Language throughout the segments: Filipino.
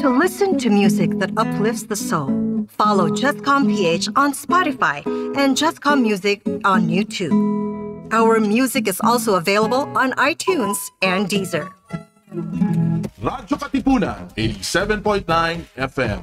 To listen to music that uplifts the soul, follow JustCom PH on Spotify and JustCom Music on YouTube. Our music is also available on iTunes and Deezer. Radio Katipunan, 87.9 FM.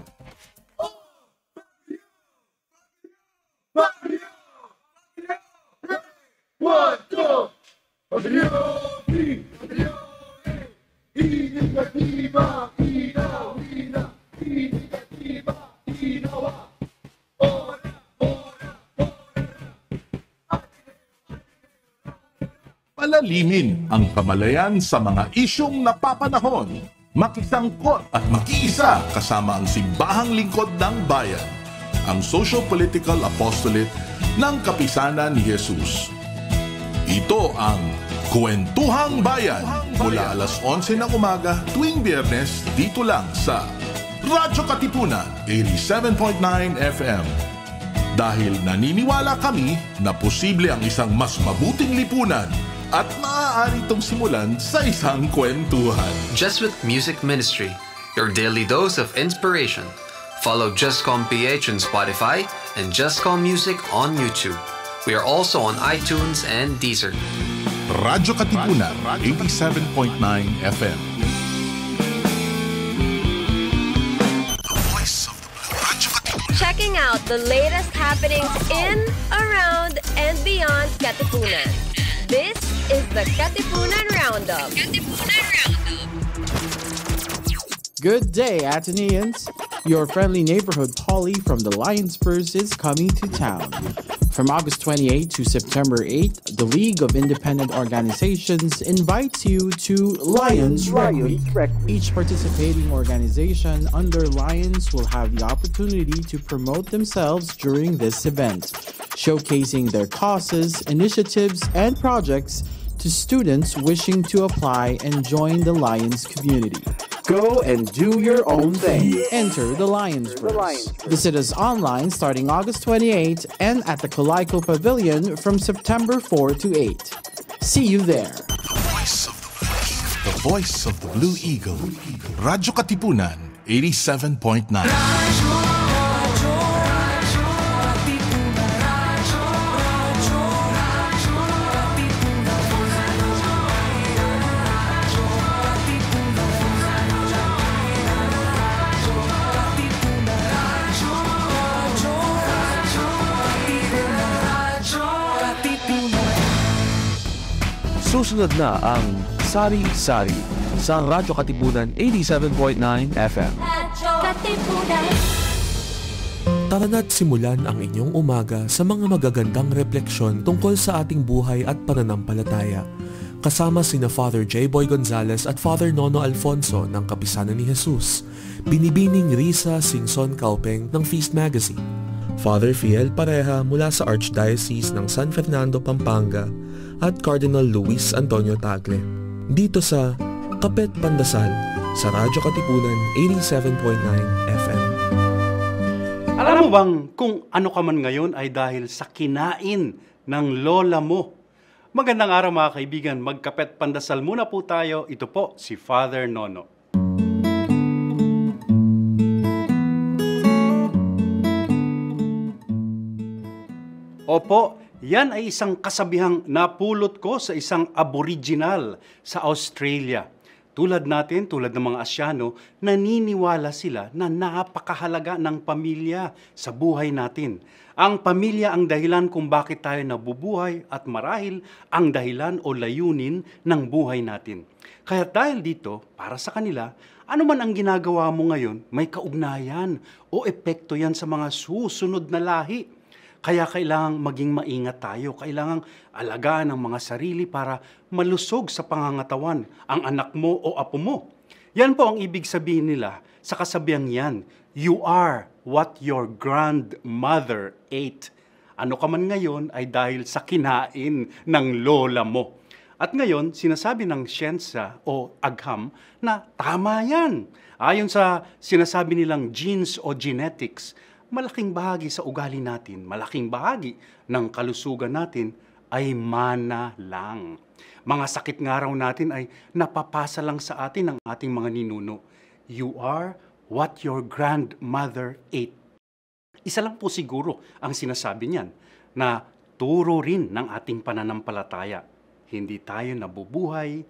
palalimin ang kamalayan sa mga isyong napapanahon, makisangkot at makiisa kasama ang simbahang lingkod ng bayan, ang Social Political Apostolate ng Kapisanan ni Jesus. Ito ang Kwentuhang Bayan mula alas 11 ng umaga tuwing biyernes dito lang sa Radyo Katipunan 87.9 FM. Dahil naniniwala kami na posible ang isang mas mabuting lipunan at maaari itong simulan sa isang kwentuhan. Just with Music Ministry, your daily dose of inspiration. Follow JustCom PH on Spotify and JustCom Music on YouTube. We are also on iTunes and Deezer. Radyo Katipunan, 87.9 FM. Checking out the latest happenings in, around, and beyond Katipunan. This is the Katipunan Roundup. Katipunan Roundup. Good day, Athenians. Your friendly neighborhood Polly from the Lions Spurs is coming to town. From August 28 to September 8, the League of Independent Organizations invites you to Lions Rec Week. Each participating organization under Lions will have the opportunity to promote themselves during this event, showcasing their causes, initiatives, and projects to students wishing to apply and join the Lions community. Go and do your own thing. Enter the Lions Verse. Visit us online starting August 28 and at the Coleco Pavilion from September 4 to 8. See you there. The voice of the Blue Eagle. Radyo Katipunan 87.9. Susunod na ang Sari Sari sa Radyo Katipunan 87.9 FM. Radyo Katipunan. Tara na't simulan ang inyong umaga sa mga magagandang refleksyon tungkol sa ating buhay at pananampalataya. Kasama sina Father J. Boy Gonzalez at Father Nono Alfonso ng Kapisanan ni Jesus. Binibining Risa Singson Kaupeng ng Feast Magazine. Father Fiel Pareha mula sa Archdiocese ng San Fernando, Pampanga at Cardinal Luis Antonio Tagle. Dito sa Kapet Pandasal sa Radyo Katipunan 87.9 FM. Alam mo bang kung ano ka man ngayon ay dahil sa kinain ng lola mo? Magandang araw mga kaibigan, magkapet pandasal muna po tayo. Ito po si Father Nono. Opo, yan ay isang kasabihang napulot ko sa isang aboriginal sa Australia. Tulad natin, tulad ng mga Asyano, naniniwala sila na napakahalaga ng pamilya sa buhay natin. Ang pamilya ang dahilan kung bakit tayo nabubuhay at marahil ang dahilan o layunin ng buhay natin. Kaya dahil dito, para sa kanila, ano man ang ginagawa mo ngayon, may kaugnayan o epekto yan sa mga susunod na lahi. Kaya kailangan maging maingat tayo. Kailangan alagaan ang mga sarili para malusog sa pangangatawan ang anak mo o apo mo. Yan po ang ibig sabihin nila sa kasabihang yan. You are what your grandmother ate. Ano ka man ngayon ay dahil sa kinain ng lola mo. At ngayon, sinasabi ng siyensa o agham na tama yan. Ayon sa sinasabi nilang genes o genetics, malaking bahagi sa ugali natin, malaking bahagi ng kalusugan natin ay mana lang. Mga sakit nga raw natin ay napapasa lang sa atin ng ating mga ninuno. You are what your grandmother ate. Isa lang po siguro ang sinasabi niyan na turo rin ng ating pananampalataya. Hindi tayo nabubuhay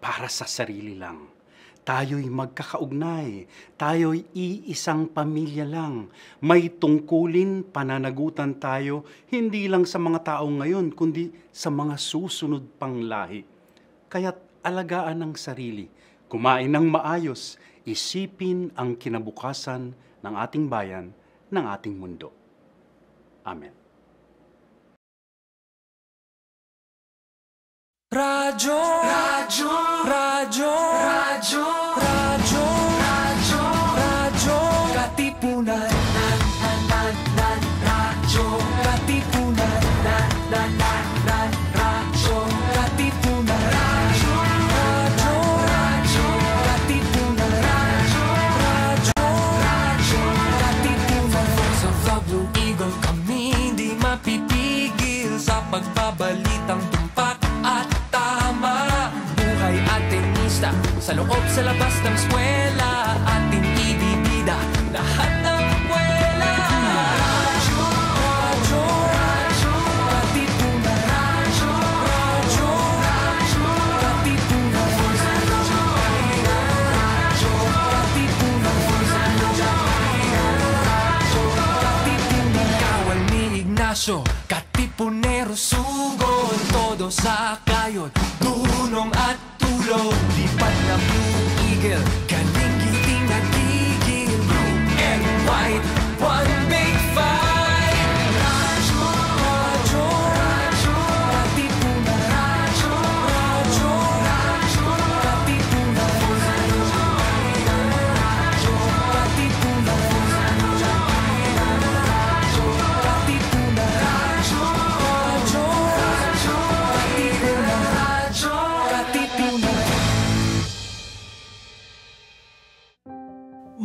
para sa sarili lang Tayo'y magkakaugnay, tayo'y iisang pamilya lang. May tungkulin, pananagutan tayo, hindi lang sa mga taong ngayon, kundi sa mga susunod pang lahi. Kaya't alagaan ang sarili, kumain ng maayos, isipin ang kinabukasan ng ating bayan, ng ating mundo. Amen. Ragion, ragion, ragion, ragion, ragion. Se lo la pasta en escuela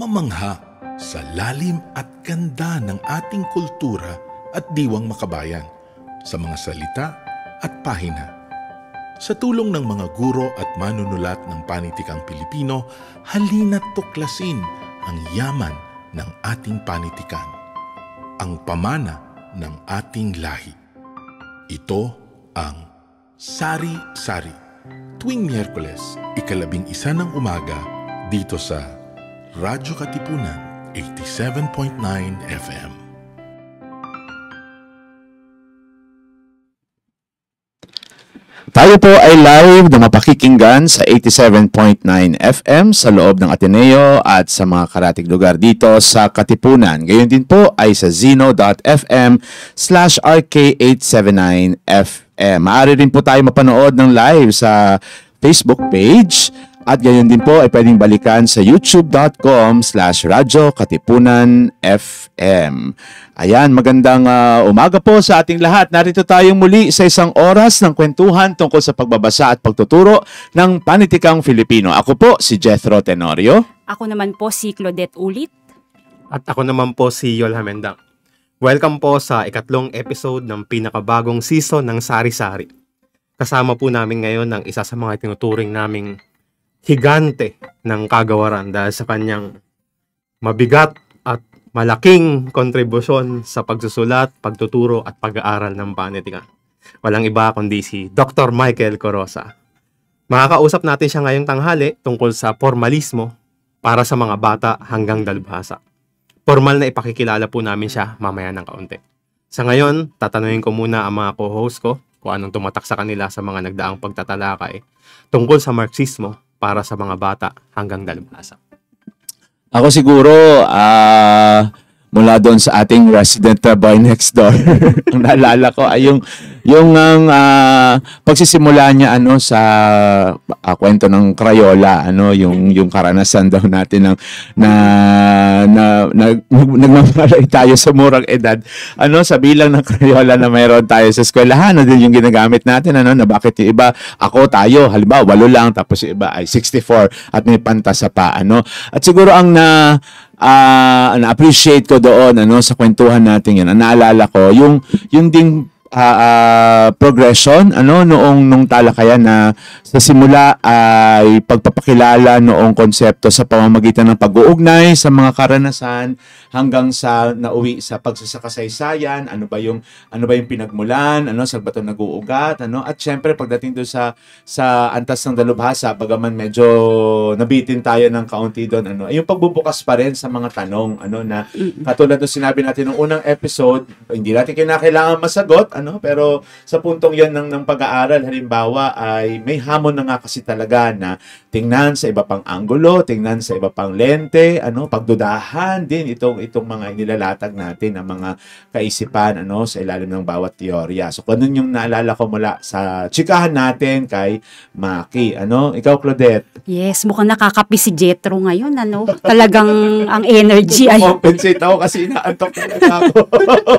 namamangha sa lalim at ganda ng ating kultura at diwang makabayan sa mga salita at pahina. Sa tulong ng mga guro at manunulat ng panitikang Pilipino, halina't tuklasin ang yaman ng ating panitikan, ang pamana ng ating lahi. Ito ang Sari Sari, tuwing Miyerkules, ikalabing isa ng umaga, dito sa Radyo Katipunan 87.9 FM. Tayo po ay live na mapakikinggan sa 87.9 FM sa loob ng Ateneo at sa mga karatig lugar dito sa Katipunan. Gayon din po ay sa zino.fm slash rk879fm. Maaari rin po tayo mapanood ng live sa Facebook page at gayon din po ay pwedeng balikan sa youtube.com slash Radyo Katipunan FM. Ayan, magandang uh, umaga po sa ating lahat. Narito tayong muli sa isang oras ng kwentuhan tungkol sa pagbabasa at pagtuturo ng panitikang Filipino. Ako po si Jethro Tenorio. Ako naman po si Claudette Ulit. At ako naman po si Yol Hamendang. Welcome po sa ikatlong episode ng pinakabagong season ng Sari Sari. Kasama po namin ngayon ang isa sa mga tinuturing naming higante ng kagawaran dahil sa kanyang mabigat at malaking kontribusyon sa pagsusulat, pagtuturo at pag-aaral ng panitika. Walang iba kundi si Dr. Michael Corosa. Makakausap natin siya ngayong tanghali tungkol sa formalismo para sa mga bata hanggang dalbhasa. Formal na ipakikilala po namin siya mamaya ng kaunti. Sa ngayon, tatanungin ko muna ang mga co-host ko kung anong tumatak sa kanila sa mga nagdaang pagtatalakay tungkol sa Marxismo para sa mga bata hanggang dalawang Ako siguro, ah... Uh mula doon sa ating resident na bar next door. Ang naalala ko ay yung yung um, ang uh, pagsisimula niya ano sa uh, kwento ng Crayola ano yung yung karanasan daw natin ng na na, na nagmamalay tayo sa murang edad ano sa bilang ng Crayola na mayroon tayo sa eskwelahan ano din yung ginagamit natin ano na bakit yung iba ako tayo halimbawa walo lang tapos yung iba ay 64 at may panta sa pa ano at siguro ang na uh, uh, ah, na-appreciate ko doon ano sa kwentuhan natin yan. Ang naalala ko yung yung ding uh, uh, progression ano noong nung talakayan na sa simula ay pagpapakilala noong konsepto sa pamamagitan ng pag-uugnay sa mga karanasan hanggang sa nauwi sa pagsasakasaysayan, ano ba yung ano ba yung pinagmulan, ano sa bato nag-uugat, ano? At syempre pagdating do sa sa antas ng dalubhasa, bagaman medyo nabitin tayo ng kaunti doon, ano? Ay yung pagbubukas pa rin sa mga tanong, ano na katulad ng sinabi natin nung unang episode, hindi natin kinakailangan masagot, ano? Pero sa puntong 'yon ng ng pag-aaral halimbawa ay may hamon na nga kasi talaga na tingnan sa iba pang anggulo, tingnan sa iba pang lente, ano, pagdudahan din itong pasok itong mga inilalatag natin, ang mga kaisipan ano, sa ilalim ng bawat teorya. So, kung yung naalala ko mula sa chikahan natin kay Maki. Ano? Ikaw, Claudette? Yes, mukhang nakakapi si Jetro ngayon. Ano? Talagang ang energy. ay... Compensate ako kasi inaantok na ako.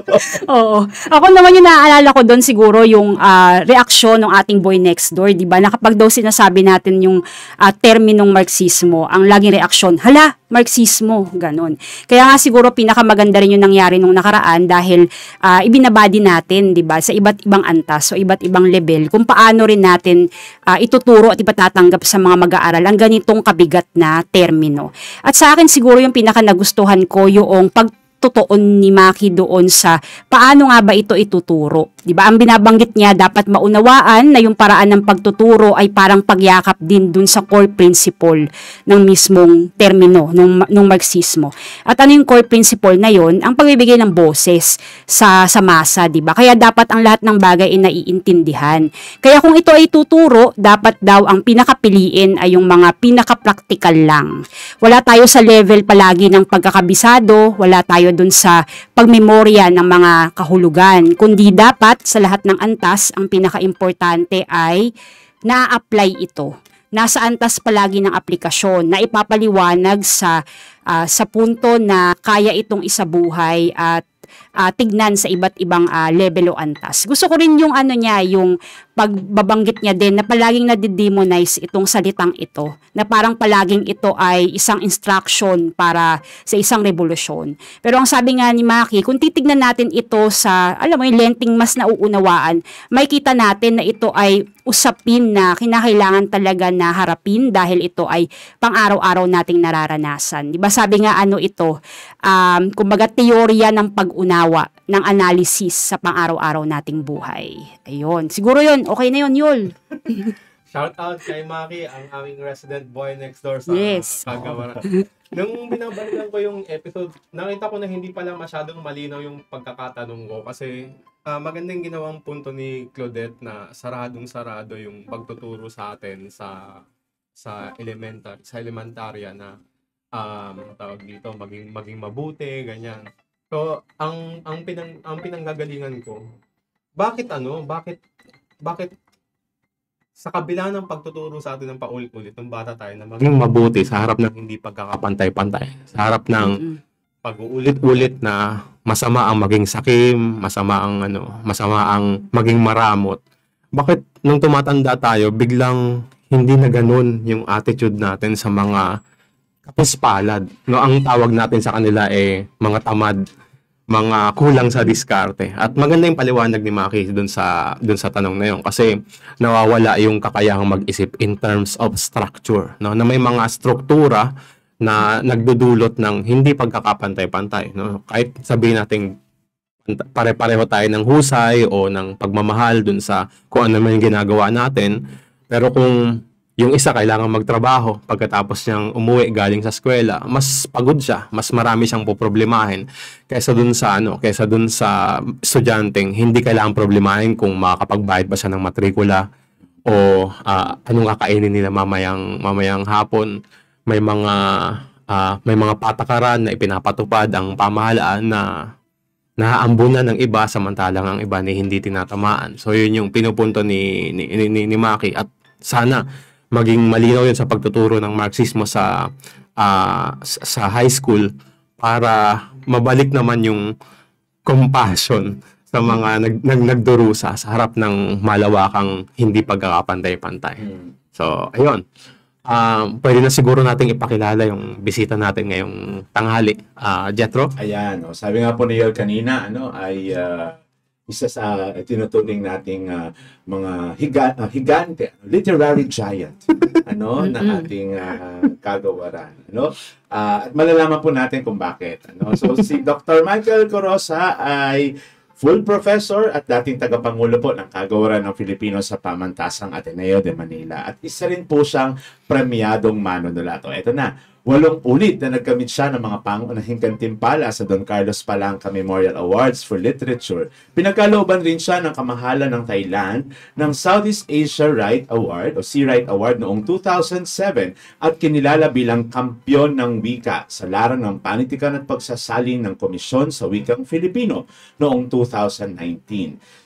Oo. Ako naman yung naalala ko doon siguro yung uh, reaksyon ng ating boy next door, di ba? Nakapag daw sinasabi natin yung uh, terminong Marxismo, ang laging reaksyon, hala, Marxismo, ganun. Kaya nga siguro pinakamaganda rin yung nangyari nung nakaraan dahil uh, ah, ibinaba natin, 'di ba, sa iba't ibang antas, so iba't ibang level kung paano rin natin uh, ituturo at ipatatanggap sa mga mag-aaral ang ganitong kabigat na termino. At sa akin siguro yung pinakanagustuhan ko yung pag ni Maki doon sa paano nga ba ito ituturo 'Di ba? Ang binabanggit niya dapat maunawaan na yung paraan ng pagtuturo ay parang pagyakap din dun sa core principle ng mismong termino ng ng Marxismo. At ano yung core principle na 'yon? Ang pagbibigay ng boses sa sa masa, 'di ba? Kaya dapat ang lahat ng bagay ay naiintindihan. Kaya kung ito ay tuturo, dapat daw ang pinakapiliin ay yung mga pinaka-practical lang. Wala tayo sa level palagi ng pagkakabisado, wala tayo dun sa pagmemorya ng mga kahulugan, kundi dapat dapat sa lahat ng antas, ang pinakaimportante ay na-apply ito. Nasa antas palagi ng aplikasyon na ipapaliwanag sa, uh, sa punto na kaya itong isabuhay at uh, tignan sa iba't ibang uh, level o antas. Gusto ko rin yung ano niya, yung pagbabanggit niya din na palaging nadidemonize itong salitang ito. Na parang palaging ito ay isang instruction para sa isang revolusyon. Pero ang sabi nga ni Maki, kung titignan natin ito sa, alam mo yung lenting mas nauunawaan, may kita natin na ito ay usapin na kinakailangan talaga na harapin dahil ito ay pang-araw-araw nating nararanasan. 'Di ba? Sabi nga ano ito, um kumbaga teorya ng pag-una pag ng analysis sa pang-araw-araw nating buhay. Ayun. Siguro yon Okay na yon Yul. Shout out kay Maki, ang aming resident boy next door sa yes. Kagawaran. Oh. Nung binabalikan ko yung episode, nakita ko na hindi pala masyadong malinaw yung pagkakatanong ko kasi uh, magandang ginawang punto ni Claudette na saradong-sarado yung pagtuturo sa atin sa sa elementary, sa elementarya na um, tawag dito, maging, maging mabuti, ganyan. So, ang ang pinang ang pinanggagalingan ko, bakit ano? Bakit bakit sa kabila ng pagtuturo sa atin ng paulit-ulit ng bata tayo na maging mabuti sa harap ng hindi pagkakapantay-pantay, sa harap ng mm-hmm. pag-uulit-ulit na masama ang maging sakim, masama ang ano, masama ang maging maramot. Bakit nung tumatanda tayo, biglang hindi na ganoon yung attitude natin sa mga tapos palad. No, ang tawag natin sa kanila eh mga tamad, mga kulang sa diskarte. At maganda yung paliwanag ni Maki doon sa doon sa tanong na yun kasi nawawala yung kakayahang mag-isip in terms of structure, no? Na may mga struktura na nagdudulot ng hindi pagkakapantay-pantay, no? Kahit sabihin nating pare-pareho tayo ng husay o ng pagmamahal dun sa kung ano man yung ginagawa natin, pero kung yung isa kailangan magtrabaho pagkatapos niyang umuwi galing sa eskwela, mas pagod siya, mas marami siyang poproblemahin kaysa dun sa ano, kaysa dun sa estudyanteng hindi kailangan problemahin kung makakapagbayad ba siya ng matrikula o uh, anong kakainin nila mamayang mamayang hapon. May mga uh, may mga patakaran na ipinapatupad ang pamahalaan na naaambunan ng iba samantalang ang iba ni hindi tinatamaan. So yun yung pinupunto ni ni, ni, ni Maki at sana maging malinaw yun sa pagtuturo ng Marxismo sa uh, sa high school para mabalik naman yung compassion sa mga nag, nag nagdurusa sa harap ng malawakang hindi pagkakapantay-pantay. Hmm. So, ayun. Um, pwede na siguro nating ipakilala yung bisita natin ngayong tanghali. Uh, ah, Jetro? Ayan. O, oh, sabi nga po ni Yel kanina, ano, ay uh, isa sa eh, tinuturing nating uh, mga higa, uh, higante, literary giant ano na ating uh, kagawaran no uh, at malalaman po natin kung bakit ano so si Dr. Michael Corosa ay full professor at dating tagapangulo po ng kagawaran ng Filipino sa pamantasang Ateneo de Manila at isa rin po siyang premyadong manunulat ito na Walong ulit na nagkamit siya ng mga pangunahing kantimpala sa Don Carlos Palanca Memorial Awards for Literature. Pinagkalooban rin siya ng kamahalan ng Thailand ng Southeast Asia Wright Award o Sea Wright Award noong 2007 at kinilala bilang kampyon ng wika sa larang ng panitikan at pagsasaling ng Komisyon sa Wikang Filipino noong 2019.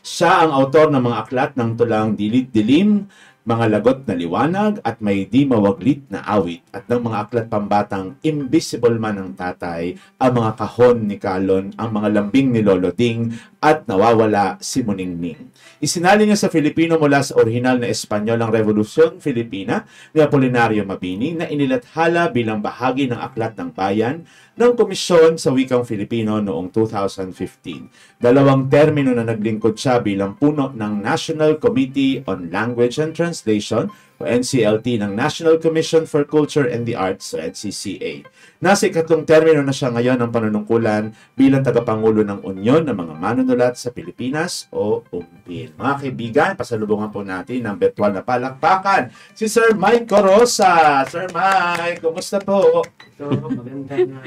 Siya ang autor ng mga aklat ng tulang Dilit Dilim, mga lagot na liwanag at may di mawaglit na awit at ng mga aklat pambatang Invisible Man ng Tatay, ang mga kahon ni Kalon, ang mga lambing ni Lolo Ding at nawawala si Muningning. Isinali niya sa Filipino mula sa orihinal na Espanyol ang Revolusyon Filipina ni Apolinario Mabini na inilathala bilang bahagi ng Aklat ng Bayan ng Komisyon sa Wikang Filipino noong 2015. Dalawang termino na naglingkod siya bilang puno ng National Committee on Language and Translation o NCLT ng National Commission for Culture and the Arts o NCCA. Nasa ikatlong termino na siya ngayon ng panunungkulan bilang tagapangulo ng Unyon ng mga manunulat sa Pilipinas o UMPIL. Mga kaibigan, pasalubungan po natin ng virtual na palakpakan si Sir Mike Corosa. Sir Mike, kumusta po? Ito, maganda na.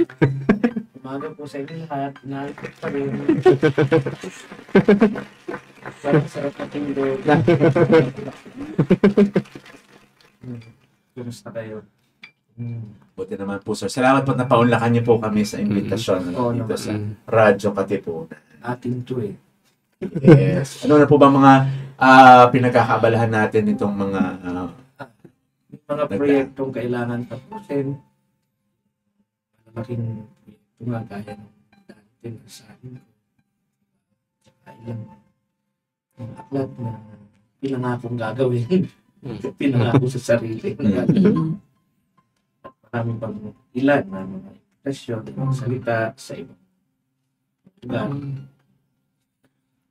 Ah, po sa inyo lahat. na pa rin. Parang sarap na tindog. Kumusta kayo? Mm. Buti naman po, sir. Salamat po na paunlakan niyo po kami sa invitasyon mm-hmm. no, dito sa Radyo Katipunan. Atin to eh. Yes. ano na po ba mga uh, ah, pinagkakaabalahan natin nitong mga uh, mga proyektong kailangan tapusin malaking proyekto nga gaya ng dati na sa akin ilang aklat na pinangakong gagawin pinangako sa sarili. Mm. Maraming pang ilan na mga impresyon, mga mm. salita sa iba.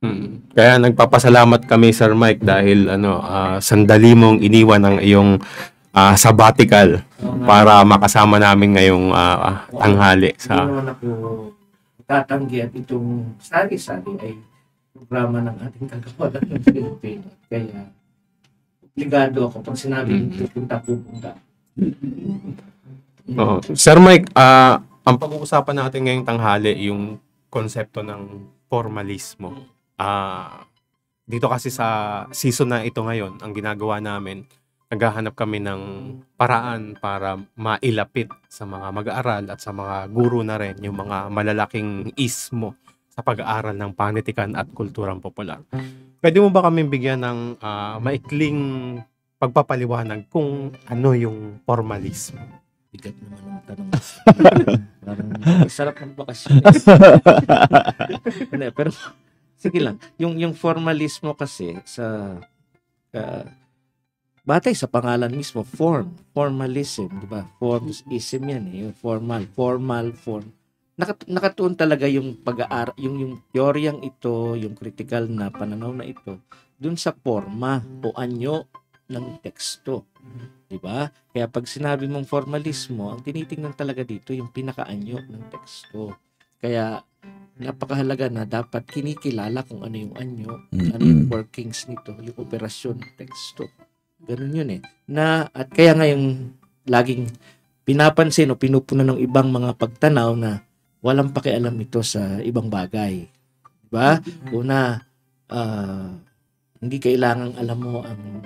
Hmm. Kaya nagpapasalamat kami Sir Mike dahil ano uh, sandali mong iniwan ang iyong uh, sabbatical oh, para makasama namin ngayong uh, tanghali sa Hindi naman itong sari-sari ay programa ng ating kagawalan ng Pilipinas. Kaya ligado ako pag sinabi mm-hmm. pupunta, pupunta. Oo. Sir Mike, uh, ang pag-uusapan natin ngayong tanghali yung konsepto ng formalismo. Ah, uh, dito kasi sa season na ito ngayon, ang ginagawa namin, naghahanap kami ng paraan para mailapit sa mga mag-aaral at sa mga guro na rin yung mga malalaking ismo sa pag-aaral ng panitikan at kulturang popular. Pwede mo ba kami bigyan ng uh, maikling pagpapaliwanag kung ano yung formalism? Bigat naman ang tanong. Parang sarap ng bakasyon. Eh. Pero sige lang. Yung, yung formalismo kasi sa uh, batay sa pangalan mismo, form, formalism, di ba? Forms, ism yan eh. Formal, formal, form nakat- nakatuon talaga yung pag-aar yung yung teoryang ito, yung critical na pananaw na ito doon sa forma o anyo ng teksto. 'Di ba? Kaya pag sinabi mong formalismo, ang tinitingnan talaga dito yung pinakaanyo ng teksto. Kaya napakahalaga na dapat kinikilala kung ano yung anyo, mm ano yung workings nito, yung operasyon ng teksto. Ganun yun eh. Na, at kaya ngayong laging pinapansin o pinupuna ng ibang mga pagtanaw na walang pakialam ito sa ibang bagay. Di ba? Una, uh, hindi kailangan alam mo ang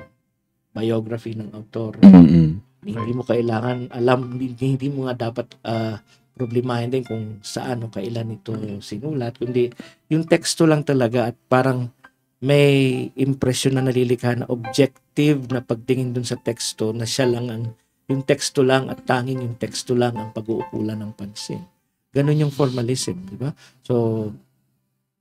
biography ng author. Mm-hmm. Hindi mo kailangan alam, hindi, hindi mo nga dapat uh, problemahin din kung saan o kailan ito sinulat, kundi yung teksto lang talaga at parang may impression na nalilikha na objective na pagtingin dun sa teksto na siya lang ang yung teksto lang at tanging yung teksto lang ang pag-uukulan ng pansin. Ganun yung formalism, di ba? So,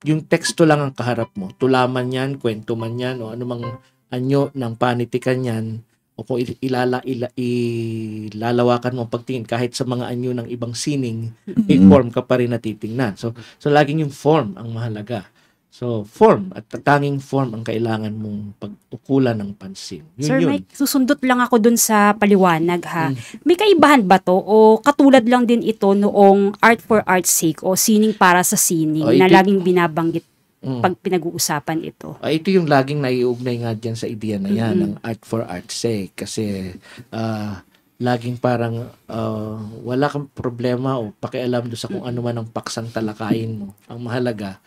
yung teksto lang ang kaharap mo. Tulaman yan, kwento man yan, o anumang anyo ng panitikan yan, o kung ilala, ila, ilalawakan mo ang pagtingin kahit sa mga anyo ng ibang sining, mm-hmm. may form ka pa rin natitingnan. So, so laging yung form ang mahalaga. So, form at tanging form ang kailangan mong pagtukulan ng pansin. Yun, Sir, yun. may susundot lang ako dun sa paliwanag ha. Hmm. May kaibahan ba to o katulad lang din ito noong art for art's sake o sining para sa sining oh, ito, na laging binabanggit mm. pag pinag-uusapan ito? Ah, ito yung laging naiugnay nga dyan sa ideya na yan, mm-hmm. ng art for art's sake. Kasi uh, laging parang uh, wala kang problema o pakialam doon sa kung ano man ang paksang talakayin mo. Ang mahalaga,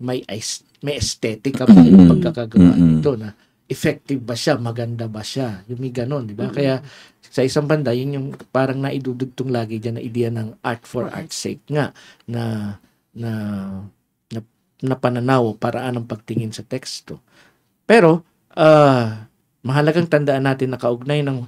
may may aesthetic ka ba yung pagkakagawa nito na effective ba siya, maganda ba siya, yung may ganun, di ba? Kaya sa isang banda, yun yung parang naidudugtong lagi dyan na idea ng art for art's sake nga na na na, na pananaw, paraan ng pagtingin sa teksto. Pero, uh, mahalagang tandaan natin na kaugnay ng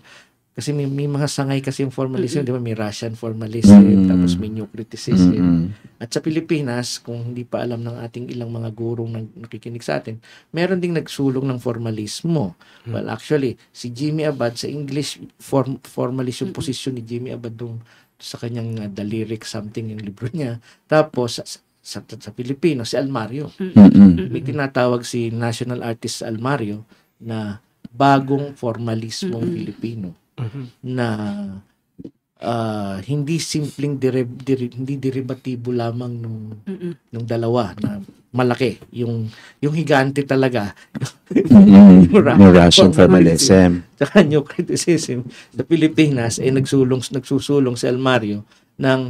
kasi may, may mga sangay kasi yung formalism, mm-hmm. di ba? May Russian formalism, mm-hmm. tapos may new criticism. Mm-hmm. At sa Pilipinas, kung hindi pa alam ng ating ilang mga gurong nang nakikinig sa atin, meron ding nagsulong ng formalismo. Mm-hmm. Well, actually, si Jimmy Abad, sa English, form, formalist yung mm-hmm. posisyon ni Jimmy Abad dong sa kanyang uh, the lyric something yung libro niya. Tapos, sa, sa, sa Pilipino, si Almario. Mm-hmm. May tinatawag si national artist Almario na bagong formalismong mm-hmm. Filipino mm-hmm. na uh, hindi simpleng deri- deri- hindi deribatibo lamang nung Mm-mm. nung dalawa na malaki yung yung higante talaga mm-hmm. yung, yung Russian formalism tsaka new criticism sa Pilipinas ay eh, nagsulong nagsusulong si Almario ng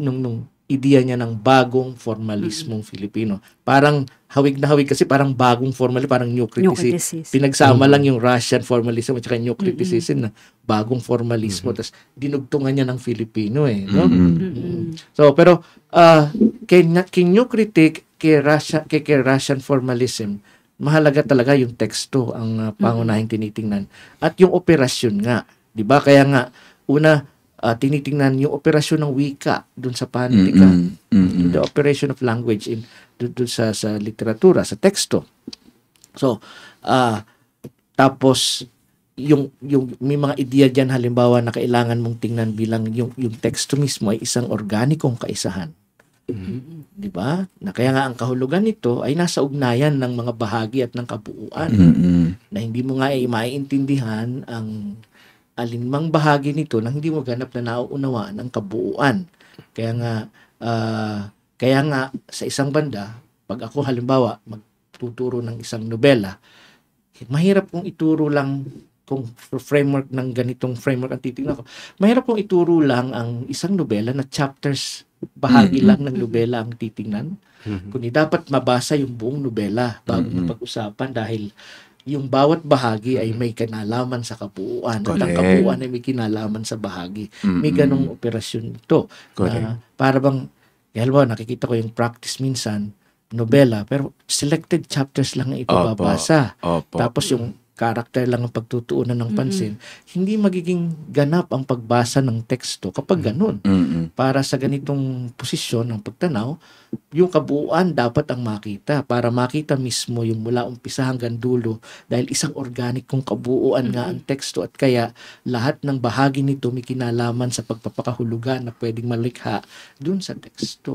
nung, nung ideya niya ng bagong formalismong mm Filipino. Parang hawig na hawig kasi parang bagong formal, parang new criticism. New criticism. Pinagsama mm-hmm. lang yung Russian formalism at saka new criticism mm-hmm. na bagong formalismo. Mm-hmm. Tapos dinugtungan niya ng Filipino eh. No? Mm-hmm. Mm-hmm. So, pero uh, kay, kay new critic, kay, Russia, kay, kay Russian formalism, mahalaga talaga yung teksto ang uh, pangunahing tinitingnan. At yung operasyon nga. 'di ba? Kaya nga, una, uh, tinitingnan yung operasyon ng wika doon sa panika, mm-hmm. Mm-hmm. the operation of language in doon sa sa literatura, sa teksto. So, uh, tapos yung yung may mga ideya diyan halimbawa na kailangan mong tingnan bilang yung yung teksto mismo ay isang organikong kaisahan. Mm-hmm. 'Di ba? Na kaya nga ang kahulugan nito ay nasa ugnayan ng mga bahagi at ng kabuuan mm-hmm. na hindi mo nga ay maiintindihan ang alinmang bahagi nito nang hindi mo ganap na nauunawaan ang kabuuan. Kaya nga, uh, kaya nga sa isang banda, pag ako halimbawa magtuturo ng isang nobela, mahirap kong ituro lang kung framework ng ganitong framework ang titignan ko. Mahirap kong ituro lang ang isang nobela na chapters bahagi mm-hmm. lang ng nobela ang titingnan. Mm-hmm. Kundi dapat mabasa yung buong nobela bago mm pag-usapan dahil yung bawat bahagi ay mm-hmm. may kinalaman sa kabuuan Correct. at ang kabuuan ay may kinalaman sa bahagi. Mm-hmm. May ganong operasyon ito. Uh, para bang, halimbawa, nakikita ko yung practice minsan, nobela, pero selected chapters lang ang ito Opo. babasa. Opo. Tapos yung character lang ang pagtutuunan ng pansin, mm-hmm. hindi magiging ganap ang pagbasa ng teksto kapag ganun. Mm-hmm. Para sa ganitong posisyon ng pagtanaw, yung kabuuan dapat ang makita para makita mismo yung mula umpisa hanggang dulo dahil isang organic kong kabuuan mm-hmm. nga ang teksto at kaya lahat ng bahagi nito may kinalaman sa pagpapakahulugan na pwedeng malikha dun sa teksto.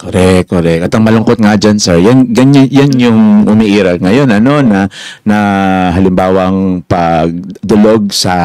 Correct, correct. At ang malungkot nga dyan, sir, yan, ganyan, yan yung umiiral ngayon, ano, na, na halimbawa halimbawang pagdulog sa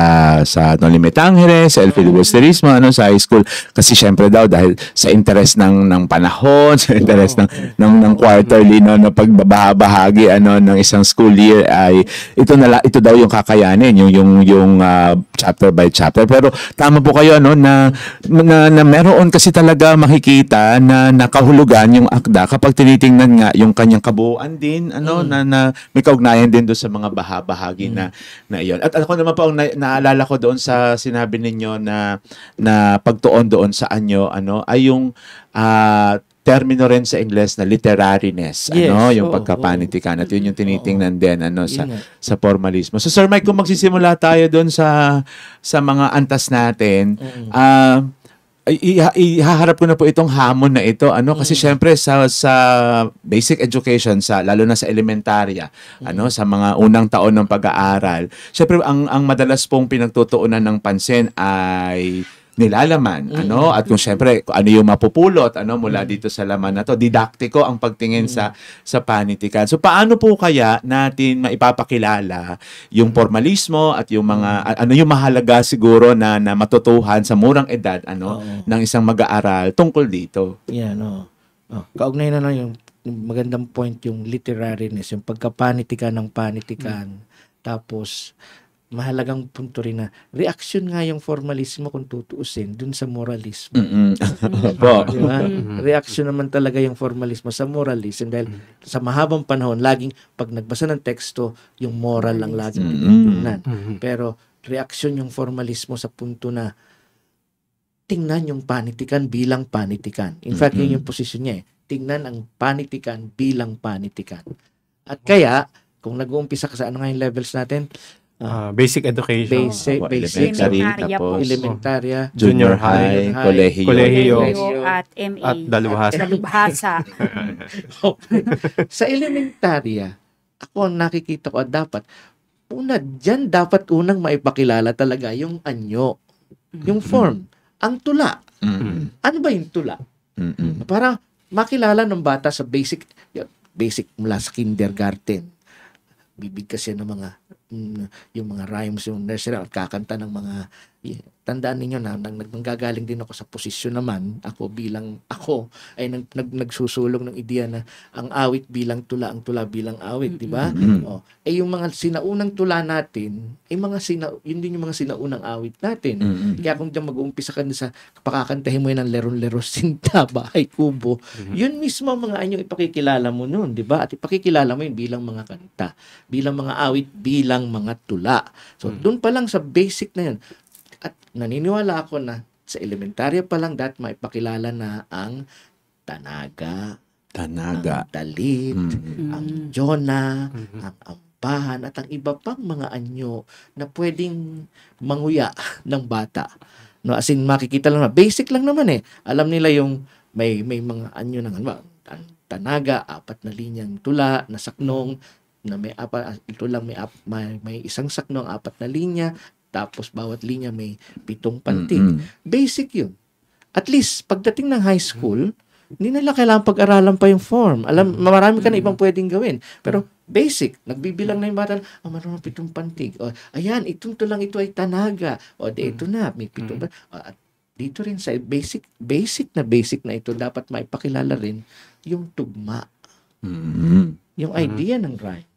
sa Nolime Tangere, sa El Filibusterismo, mm. ano, sa high school. Kasi syempre daw, dahil sa interest ng, ng panahon, sa interest ng, ng, ng quarterly, no, na pagbabahagi ano, ng isang school year, ay ito, na, ito daw yung kakayanin, yung, yung, yung uh, chapter by chapter. Pero tama po kayo, ano, na, na, na meron kasi talaga makikita na nakahulugan yung akda kapag tinitingnan nga yung kanyang kabuuan din, ano, mm. na, na may kaugnayan din do sa mga bahaba bahagi mm. na na iyon. At ako naman po ang na, naalala ko doon sa sinabi ninyo na na pagtuon doon sa anyo ano ay yung uh, termino rin sa Ingles na literariness, ano, yes, ano, yung oh, pagkapanitikan. At yun yung tinitingnan oh, din ano sa sa formalismo. So Sir Mike, kung magsisimula tayo doon sa sa mga antas natin, mm-hmm. uh, ihaharap ko na po itong hamon na ito ano kasi mm. syempre sa sa basic education sa lalo na sa elementarya mm. ano sa mga unang taon ng pag-aaral syempre ang ang madalas pong pinagtutuunan ng pansin ay nilalaman, mm-hmm. ano? At kung siyempre, ano yung mapupulot, ano, mula mm-hmm. dito sa laman na to. Didaktiko ang pagtingin mm-hmm. sa, mm. sa panitikan. So, paano po kaya natin maipapakilala yung formalismo at yung mga, mm. ano yung mahalaga siguro na, na matutuhan sa murang edad, ano, Oo. ng isang mag-aaral tungkol dito? Yan, yeah, no. Oh, kaugnay na lang yung magandang point yung literariness, yung pagkapanitikan ng panitikan. Mm-hmm. Tapos, mahalagang punto rin na reaction nga yung formalismo kung tutuusin dun sa moralismo. Mm-hmm. diba? Reaction naman talaga yung formalismo sa moralism dahil mm-hmm. sa mahabang panahon, laging pag nagbasa ng teksto, yung moral lang laging tinitingnan. Mm-hmm. Pero reaction yung formalismo sa punto na tingnan yung panitikan bilang panitikan. In fact, mm-hmm. yun yung posisyon niya eh. Tingnan ang panitikan bilang panitikan. At kaya, kung nag-uumpisa ka sa ano nga yung levels natin, Uh, basic education. Basic, oh, basic. Elementary, tapos elementarya, junior high, high kolehiyo, kolehiyo, at MA. At daluhasa. At daluhasa. Oh. sa elementarya, ako ang nakikita ko ah, dapat, una, dyan dapat unang maipakilala talaga yung anyo, yung form, ang tula. Ano ba yung tula? Para makilala ng bata sa basic, basic mula sa kindergarten. Bibig kasi ng mga Mm, yung mga rhymes, yung nursery at kakanta ng mga tandaan ninyo na nang nagmanggagaling din ako sa posisyon naman ako bilang ako ay nag, nag nagsusulong ng ideya na ang awit bilang tula ang tula bilang awit di ba oh eh yung mga sinaunang tula natin ay eh, mga sina yun din yung mga sinaunang awit natin mm-hmm. kaya kung diyan mag-uumpisa ka sa pakakantahin mo yan ng leron lero sinta bahay kubo mm-hmm. yun mismo ang mga anyo ipakikilala mo noon di ba at ipakikilala mo yun bilang mga kanta bilang mga awit bilang ng mga tula. So, mm doon pa lang sa basic na yun. At naniniwala ako na sa elementarya pa lang that maipakilala na ang tanaga, tanaga, ang dalit, mm. mm ang jona, mm-hmm. ang ambahan, at ang iba pang mga anyo na pwedeng manguya ng bata. No, as in, makikita lang na. Basic lang naman eh. Alam nila yung may, may mga anyo ng ano, ang tanaga, apat na linyang tula, nasaknong, na may apat ito lang may, may may isang saknong apat na linya tapos bawat linya may pitong pantig. Mm-hmm. Basic 'yun. At least pagdating ng high school, hindi nila kailangan pag-aralan pa yung form. Alam, marami ka na ibang pwedeng gawin. Pero basic, nagbibilang na yung bata, oh, ah, marunong pitong pantig. O, ayan, itong to lang ito ay tanaga. O, de, ito na, may pitong pantig. at dito rin sa basic, basic na basic na ito, dapat maipakilala rin yung tugma. Mm-hmm. Yung idea ng rhyme.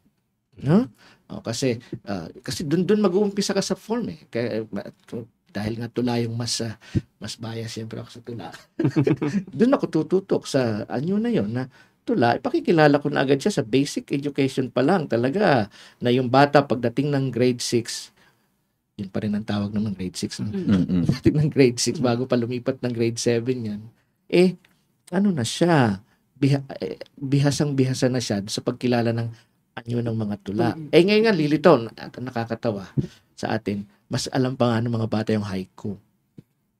No? O, oh, kasi uh, kasi doon doon mag-uumpisa ka sa form eh. Kaya dahil nga tula yung mas uh, mas bias siyempre ako sa tula. doon ako tututok sa anyo na yon na tula, ipakikilala ko na agad siya sa basic education pa lang talaga na yung bata pagdating ng grade 6 yun pa rin ang tawag naman grade 6 no? mm-hmm. ng grade 6 bago pa lumipat ng grade 7 yan eh ano na siya biha, eh, bihasang bihasa na siya sa pagkilala ng anyo ng mga tula. Eh ngayon nga lilitaw, nakakatawa sa atin, mas alam pa nga ng mga bata yung haiku.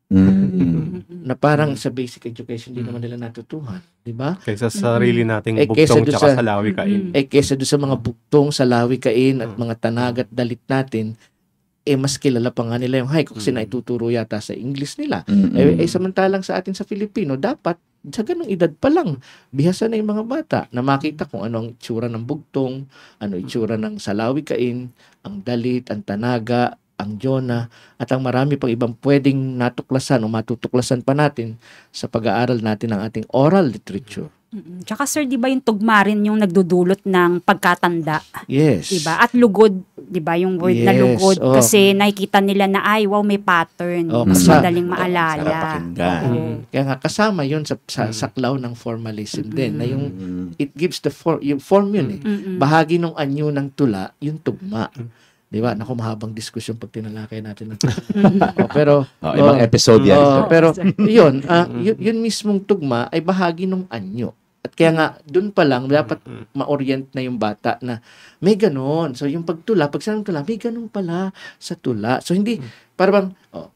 Mm-hmm. Na parang sa basic education din naman nila natutuhan, di ba? Kaysa sa sarili nating eh, bugtong tsaka sa, salawi kain. Eh kaysa doon sa mga bugtong, salawi kain at mm. mga tanag at dalit natin, eh mas kilala pa nga nila yung haiku kasi mm-hmm. naituturo yata sa English nila. Mm-hmm. Eh, eh samantalang sa atin sa Filipino, dapat sa ganong edad pa lang, bihasa na yung mga bata na makita kung ano ang itsura ng bugtong, ano itsura ng salawikain, ang dalit, ang tanaga, ang jona, at ang marami pang ibang pwedeng natuklasan o matutuklasan pa natin sa pag-aaral natin ng ating oral literature. Mm-mm. Tsaka sir, 'di ba yung tugma rin yung nagdudulot ng pagkatanda? Yes. 'Di ba? At lugod, 'di ba yung word yes. na lugod oh. kasi nakikita nila na ay wow may pattern, oh, mas kasama, madaling maalala. Oh, oh. Kaya nga kasama 'yun sa sa, saklaw ng formalism mm-hmm. din na yung it gives the form, yung form yun eh. Mm-hmm. Bahagi ng anyo ng tula, yung tugma. Mm-hmm. Di ba? Naku, mahabang diskusyon pag tinalakay natin. Mm-hmm. o, oh, pero, oh, ibang oh, episode yan. Oh, pero, yun, uh, yun, yun mismong tugma ay bahagi ng anyo. At kaya nga, dun pa lang, dapat ma-orient na yung bata na may ganun. So, yung pagtula, pag sinang tula, may ganon pala sa tula. So, hindi, parang, oh,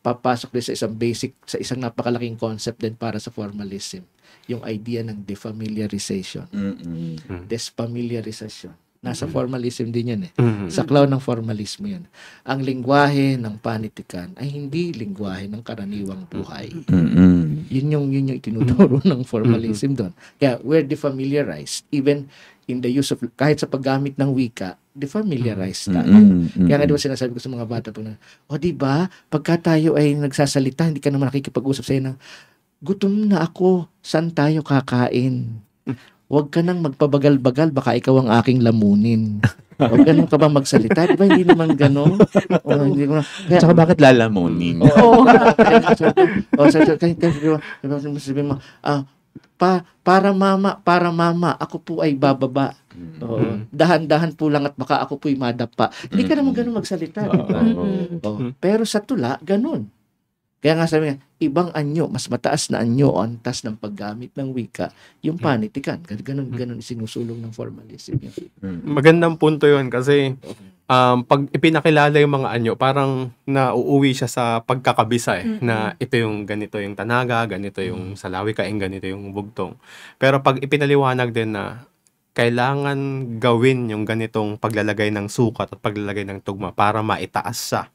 papasok din sa isang basic, sa isang napakalaking concept din para sa formalism. Yung idea ng defamiliarization. Mm-hmm. Desfamiliarization Nasa mm-hmm. formalism din yan eh. Mm-hmm. Saklaw ng formalism yun. Ang lingwahe ng panitikan ay hindi lingwahe ng karaniwang buhay. Mm-hmm. Yun yung yun yung itinuturo mm-hmm. ng formalism mm-hmm. doon. Kaya we're defamiliarized even in the use of kahit sa paggamit ng wika, defamiliarized tayo. Mm-hmm. mm-hmm. Kaya nga diba sinasabi ko sa mga bata po na, o oh, di ba pagka tayo ay nagsasalita, hindi ka naman nakikipag-usap sa'yo ng, gutom na ako, saan tayo kakain? huwag ka nang magpabagal-bagal, baka ikaw ang aking lamunin. Huwag ganun ka ba magsalita? Di ba hindi naman gano'n? o, hindi ko na. Kaya, Tsaka bakit lalamunin? Oo. Oh, oh, so, so, kaya, kaya, sabi mo, ah, pa, para mama, para mama, ako po ay bababa. mm dahan-dahan po lang at baka ako po'y madapa. Hindi ka naman mm. gano'n magsalita. Mm-hmm. Oh, pero sa tula, gano'n. Kaya nga sabi nga, ibang anyo, mas mataas na anyo o antas ng paggamit ng wika, yung hmm. panitikan. Ganun, hmm. ganun isinusulong ng formalism. Yun. Hmm. Magandang punto yun kasi um, pag ipinakilala yung mga anyo, parang nauuwi siya sa pagkakabisa eh, mm-hmm. na ito yung ganito yung tanaga, ganito yung mm salawi kaing, ganito yung bugtong. Pero pag ipinaliwanag din na kailangan gawin yung ganitong paglalagay ng sukat at paglalagay ng tugma para maitaas sa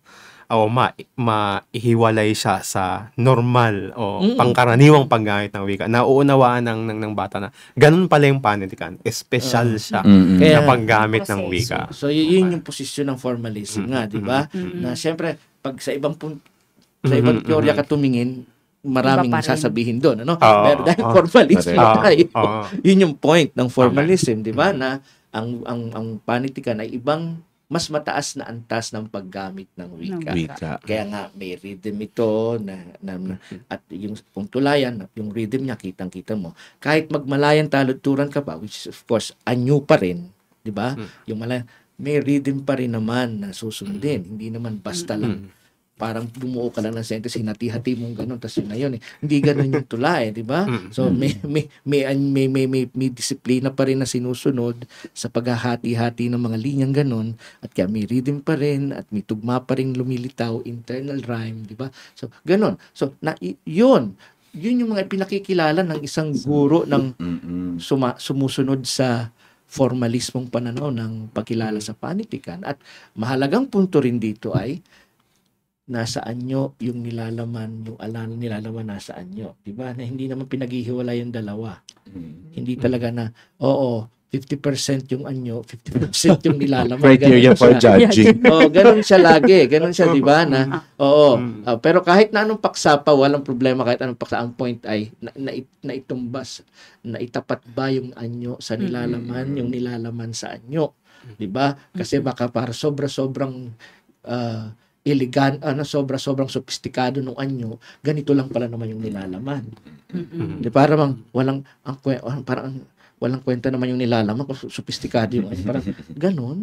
o ma maihiwalay siya sa normal o mm-hmm. pangkaraniwang paggamit ng wika. Nauunawaan ng, ng, ng bata na ganun pala yung panitikan. special uh, ah. siya mm-hmm. na paggamit ng wika. So, so yun yung posisyon ng formalism mm-hmm. nga, di ba? Mm-hmm. Na siyempre, pag sa ibang pun- sa ibang mm-hmm. teorya ka tumingin, maraming sasabihin doon, ano? Oh, Pero dahil oh, formalism oh, tayo, oh. yun yung point ng formalism, okay. di ba? Na ang ang ang panitikan ay ibang mas mataas na antas ng paggamit ng wika. wika. Kaya nga may rhythm ito na, na, na mm-hmm. at yung kung tulayan, yung rhythm niya kitang-kita mo. Kahit magmalayan taludturan ka pa, which is of course anyo pa rin, 'di ba? Hmm. Yung malayan may rhythm pa rin naman na susundin. Hmm. Hindi naman basta lang. Hmm parang bumuo ka lang ng sentence, hinati-hati mong ganun, tapos yun na yun eh. Hindi ganun yung tula eh, di ba? Mm, so mm. may, may, may, may, may, may, may disiplina pa rin na sinusunod sa paghahati-hati ng mga linyang ganun, at kaya may rhythm pa rin, at may tugma pa rin lumilitaw, internal rhyme, di ba? So ganun. So na, yun, yun yung mga pinakikilala ng isang guro ng suma, sumusunod sa formalismong pananaw ng pagkilala sa panitikan. At mahalagang punto rin dito ay nasa anyo yung nilalaman, yung alala nilalaman nasa anyo. Di ba? Na hindi naman pinaghihiwala yung dalawa. Mm. Hindi talaga na, oo, 50% yung anyo, 50% yung nilalaman. Criteria for judging. oh, ganun siya lagi. Ganun siya, di ba? Na, mm-hmm. oo. Uh, pero kahit na anong paksa pa, walang problema kahit anong paksa. Ang point ay, na, na, naitumbas, naitapat ba yung anyo sa nilalaman, mm. yung nilalaman sa anyo. Di ba? Kasi baka para sobra-sobrang uh, elegant, ano, ah, sobra-sobrang sopistikado nung anyo, ganito lang pala naman yung nilalaman. Mm-hmm. Di parang walang, ang, parang walang kwenta naman yung nilalaman sopistikado yung anyo. Parang ganun.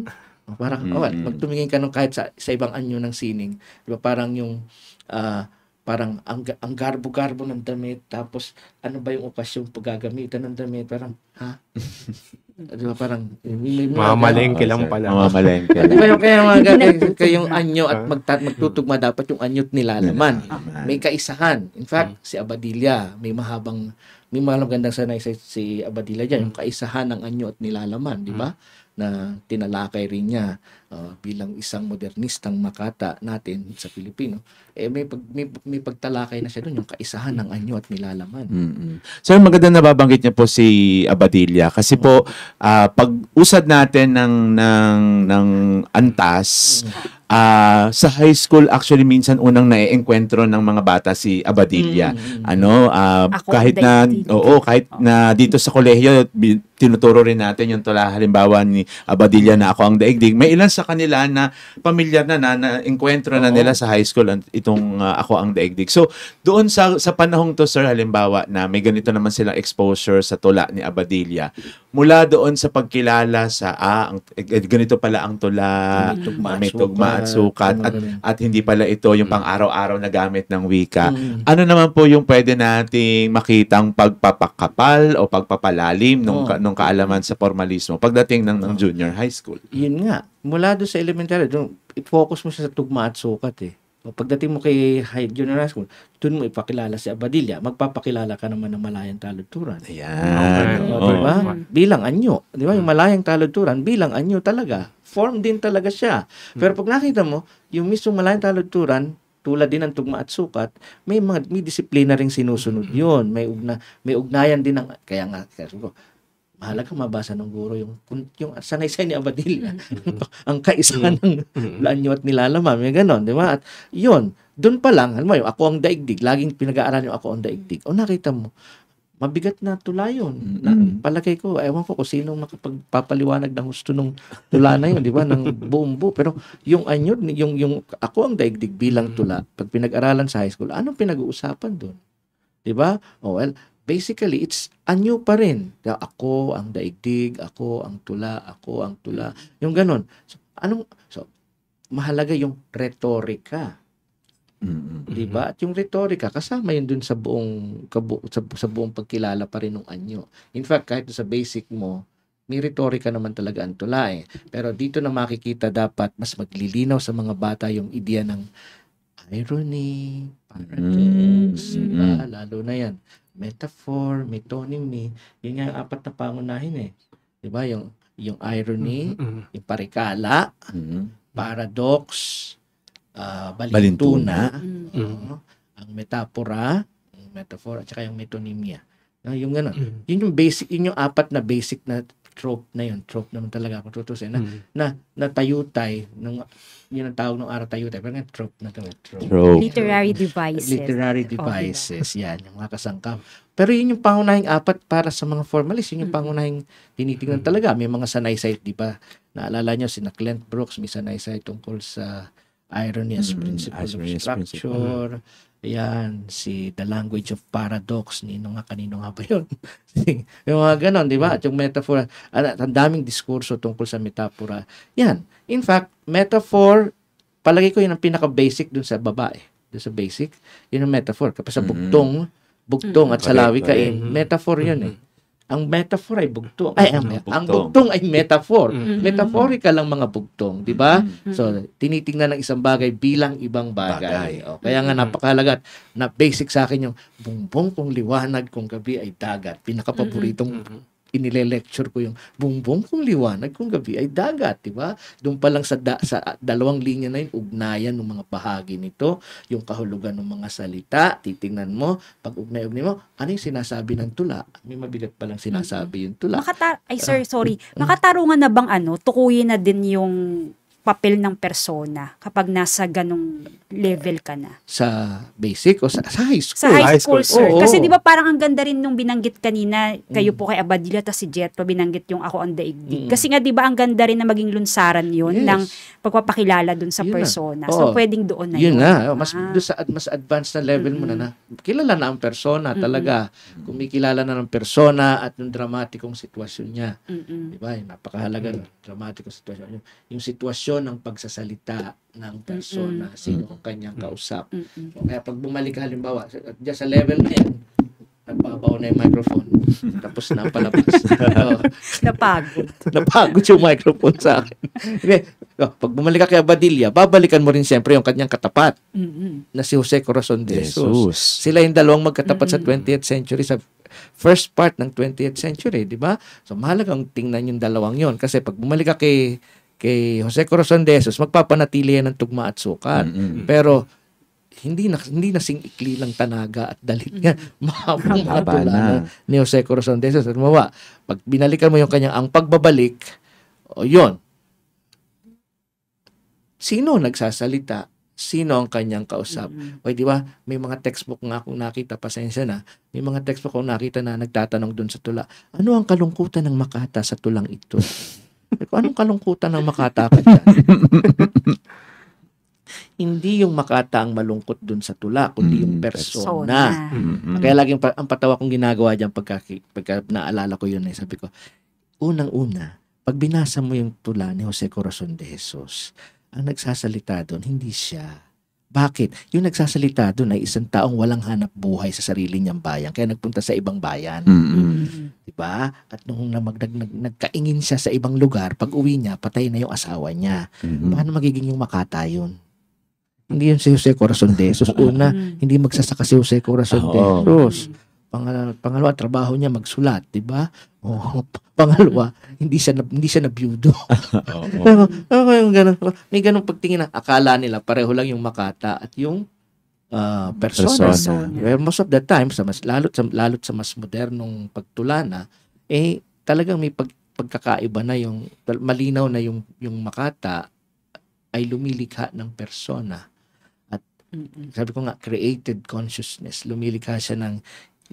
Parang, oh, magtumingin ka nung kahit sa, sa ibang anyo ng sining. Di ba? Parang yung, uh, parang ang, ang garbo-garbo ng damit, tapos ano ba yung okasyon paggagamitan ng damit, parang, ha? di ba parang, may lang oh, pala. Mga malengke. di ano kaya mga ganyan, kayong anyo at magtat, magtutugma dapat yung anyo't nilalaman. May kaisahan. In fact, hmm. si Abadilla, may mahabang, may malamgandang sanay si, si Abadilla dyan, hmm. yung kaisahan ng anyo at nilalaman, di ba? Mm na tinalakay rin niya uh, bilang isang modernistang makata natin sa Pilipino, eh may, pag, may, may pagtalakay na siya doon, yung kaisahan ng anyo at nilalaman. Mm-hmm. Sir, maganda nababanggit niya po si Abadilla kasi po uh, pag-usad natin ng, ng, ng antas, mm-hmm. Uh, sa high school actually minsan unang naeengkwentro ng mga bata si Abadilla. Mm. Ano uh, Ako kahit na oo kahit na dito sa kolehiyo tinuturo rin natin yung tula halimbawa ni Abadilla na ako ang daigdig, may ilan sa kanila na pamilyar na na, na enkwentro na nila sa high school itong uh, ako ang daigdig. So, doon sa, sa panahong to, sir, halimbawa na may ganito naman silang exposure sa tula ni Abadilla, mula doon sa pagkilala sa, ah, ang, eh, eh ganito pala ang tula, may tugma, may tugma at sukat, at, at hindi pala ito yung mm. pang-araw-araw na gamit ng wika. Mm. Ano naman po yung pwede nating makitang pagpapakapal o pagpapalalim nung, oh. nung kaalaman sa formalismo pagdating ng, ng ng junior high school. Yun nga. Mula doon sa elementary, doon, i-focus mo siya sa tugma at sukat eh. pagdating mo kay high junior high school, doon mo ipakilala si Abadilla. Magpapakilala ka naman ng malayang taludturan. Ayan. O, oh. diba? Bilang anyo. Di ba? Yung hmm. malayang taludturan, bilang anyo talaga. Form din talaga siya. Hmm. Pero pag nakita mo, yung mismong malayang taludturan, tulad din ng tugma at sukat, may mga may disiplina ring sinusunod hmm. 'yon. May ugna, may ugnayan din ng kaya nga kasi mahalaga mabasa ng guro yung yung sanaysay ni Abadilla mm-hmm. ang kaisa ng mm-hmm. lanyo at nilalaman may ganon di ba at yun doon pa lang alam mo yung ako ang daigdig laging pinag-aaralan yung ako ang daigdig o nakita mo mabigat na tula yun. Mm-hmm. Na, palagay ko, ewan ko kung sino makapagpapaliwanag ng gusto nung tula na yun, di ba, ng buong buo. Pero yung anyo, yung, yung ako ang daigdig bilang tula, mm-hmm. pag pinag-aralan sa high school, anong pinag-uusapan doon? Di ba? Oh, well, basically, it's anyo pa rin. Na ako ang daigdig, ako ang tula, ako ang tula. Yung ganun. So, anong, so, mahalaga yung retorika. Mm-hmm. Diba? At yung retorika, kasama yun dun sa buong, kabu- sa, sa buong pagkilala pa rin ng anyo. In fact, kahit sa basic mo, may retorika naman talaga ang tula eh. Pero dito na makikita dapat mas maglilinaw sa mga bata yung ideya ng irony, paradox, mm. mm. lalo na yan metaphor, metonymy, yun nga yung apat na pangunahin eh. 'Di ba? Yung yung irony, mm-hmm. mm-hmm. yung parikala, mm-hmm. paradox, uh, balintuna, balintuna. Mm-hmm. Uh, ang metapora, yung metaphor at saka yung metonymia. No, ah, yung ganun. Mm-hmm. Yun yung basic, yun yung apat na basic na trope na yun, trope naman talaga kung tutusin, na, mm. na, na tayutay, nung, yun ang tawag ng araw tayutay, pero nga trope na ito. Trope. trope. Literary devices. Literary devices, oh, yan, yung mga kasangkap. Pero yun yung pangunahing apat para sa mga formalist, yun yung pangunahing tinitingnan mm. talaga. May mga sanaysay, di ba? Naalala nyo, si Clint Brooks, may sanaysay tungkol sa irony as mm-hmm. of structure. Principle. Yan, si The Language of Paradox. Nino nga, kanino nga ba yun? yung mga ganon, di ba? At mm-hmm. yung metaphor, at ang daming diskurso tungkol sa metafora. Yan. In fact, metaphor, palagi ko yun ang pinaka-basic dun sa babae. Dun sa basic, yun ang metaphor. Kapag sa bugtong, mm-hmm. bugtong mm-hmm. at salawikain, mm-hmm. Eh, metaphor yun eh. mm-hmm. eh ang metaphor ay bugtong. Ay, ang, bugtong. ang bugtong ay metaphor. Mm-hmm. Metaphorical lang mga bugtong, di ba? Mm-hmm. So, tinitingnan ng isang bagay bilang ibang bagay. bagay. O, kaya nga mm. napakahalaga na basic sa akin yung bumbong kong liwanag kong gabi ay dagat. Pinakapaboritong mm-hmm inile-lecture ko yung bumbong kong liwanag kung gabi ay dagat, di ba? Doon pa lang sa, da, sa dalawang linya na yung ugnayan ng mga bahagi nito, yung kahulugan ng mga salita, titingnan mo, pag ugnay-ugnay mo, ano yung sinasabi ng tula? May mabigat pa lang sinasabi yung tula. Makata- ay sir, sorry. Ah, Makatarungan na bang ano, tukuyin na din yung papel ng persona kapag nasa ganong level ka na? Sa basic o sa, sa high school? Sa high school, high school sir. Oo, Kasi di ba parang ang ganda rin nung binanggit kanina, kayo mm. po kay Abadilla tapos si Jet pa binanggit yung ako on the igdig. Mm. Kasi nga di ba ang ganda rin na maging lunsaran yon yes. ng pagpapakilala dun sa yun persona. Na. So pwedeng doon na yun. Yun na. Oh, mas, ah. doon sa, mas advanced na level mm-hmm. mo na na kilala na ang persona mm-hmm. talaga. Kumikilala na ng persona at yung dramatikong sitwasyon niya. Mm-hmm. Di ba? Napakahalaga mm-hmm. dramatikong sitwasyon. yung sitwasyon direksyon ng pagsasalita ng persona, mm-hmm. sino ang kanyang kausap. Mm-hmm. So, kaya pag bumalik ka, halimbawa, just sa level 10, yan, nagbabaw na yung microphone. Tapos na palabas. oh. Napagod. Napagod yung microphone sa akin. oh, pag bumalik ka kay Abadilla, babalikan mo rin siyempre yung kanyang katapat mm-hmm. na si Jose Corazon de Jesus. Jesus. Sila yung dalawang magkatapat mm-hmm. sa 20th century, sa first part ng 20th century, di ba? So mahalagang tingnan yung dalawang yon kasi pag bumalik ka kay kay Jose Corazon de Jesus, magpapanatili yan ng tugma at sukat. Mm-hmm. Pero hindi na hindi na sing ikli lang tanaga at dalit nga mahabang matula na ni Jose Corazon de Jesus. At mawa, pag binalikan mo yung kanyang ang pagbabalik, o oh, yon Sino nagsasalita? Sino ang kanyang kausap? Mm-hmm. O di ba, may mga textbook nga akong nakita, pasensya na, may mga textbook akong nakita na nagtatanong dun sa tula, ano ang kalungkutan ng makata sa tulang ito? Anong kalungkutan ng makata ka dyan? Hindi yung makata ang malungkot dun sa tula, kundi yung mm, persona. persona. Mm-hmm. Kaya laging ang patawa kong ginagawa dyan pagka, pagka naalala ko yun, eh, sabi ko, unang-una, pag binasa mo yung tula ni Jose Corazon de Jesus, ang nagsasalita doon, hindi siya bakit? Yung nagsasalita doon ay isang taong walang hanap buhay sa sarili niyang bayan, kaya nagpunta sa ibang bayan. Mm-hmm. 'Di ba? At nung namagdag nag, nagkaingin siya sa ibang lugar, pag uwi niya, patay na yung asawa niya. Mm-hmm. Paano magiging yung Makata yun? Hindi yun si Jose Corazon de Jesus. Una, hindi magsasaka si Jose Corazon de Jesus. Pangalawa, pangalawa trabaho niya magsulat, 'di ba? Oh, pangalawa, hindi siya na, hindi siya nabiyudo. Oo. oh, oh. yung ganun, may ganung pagtingin na akala nila pareho lang yung makata at yung uh, persona. persona. Where most of the time sa mas lalo sa lalo sa mas modernong pagtulana, eh talagang may pag, pagkakaiba na yung malinaw na yung yung makata ay lumilikha ng persona. At sabi ko nga created consciousness, lumilikha siya ng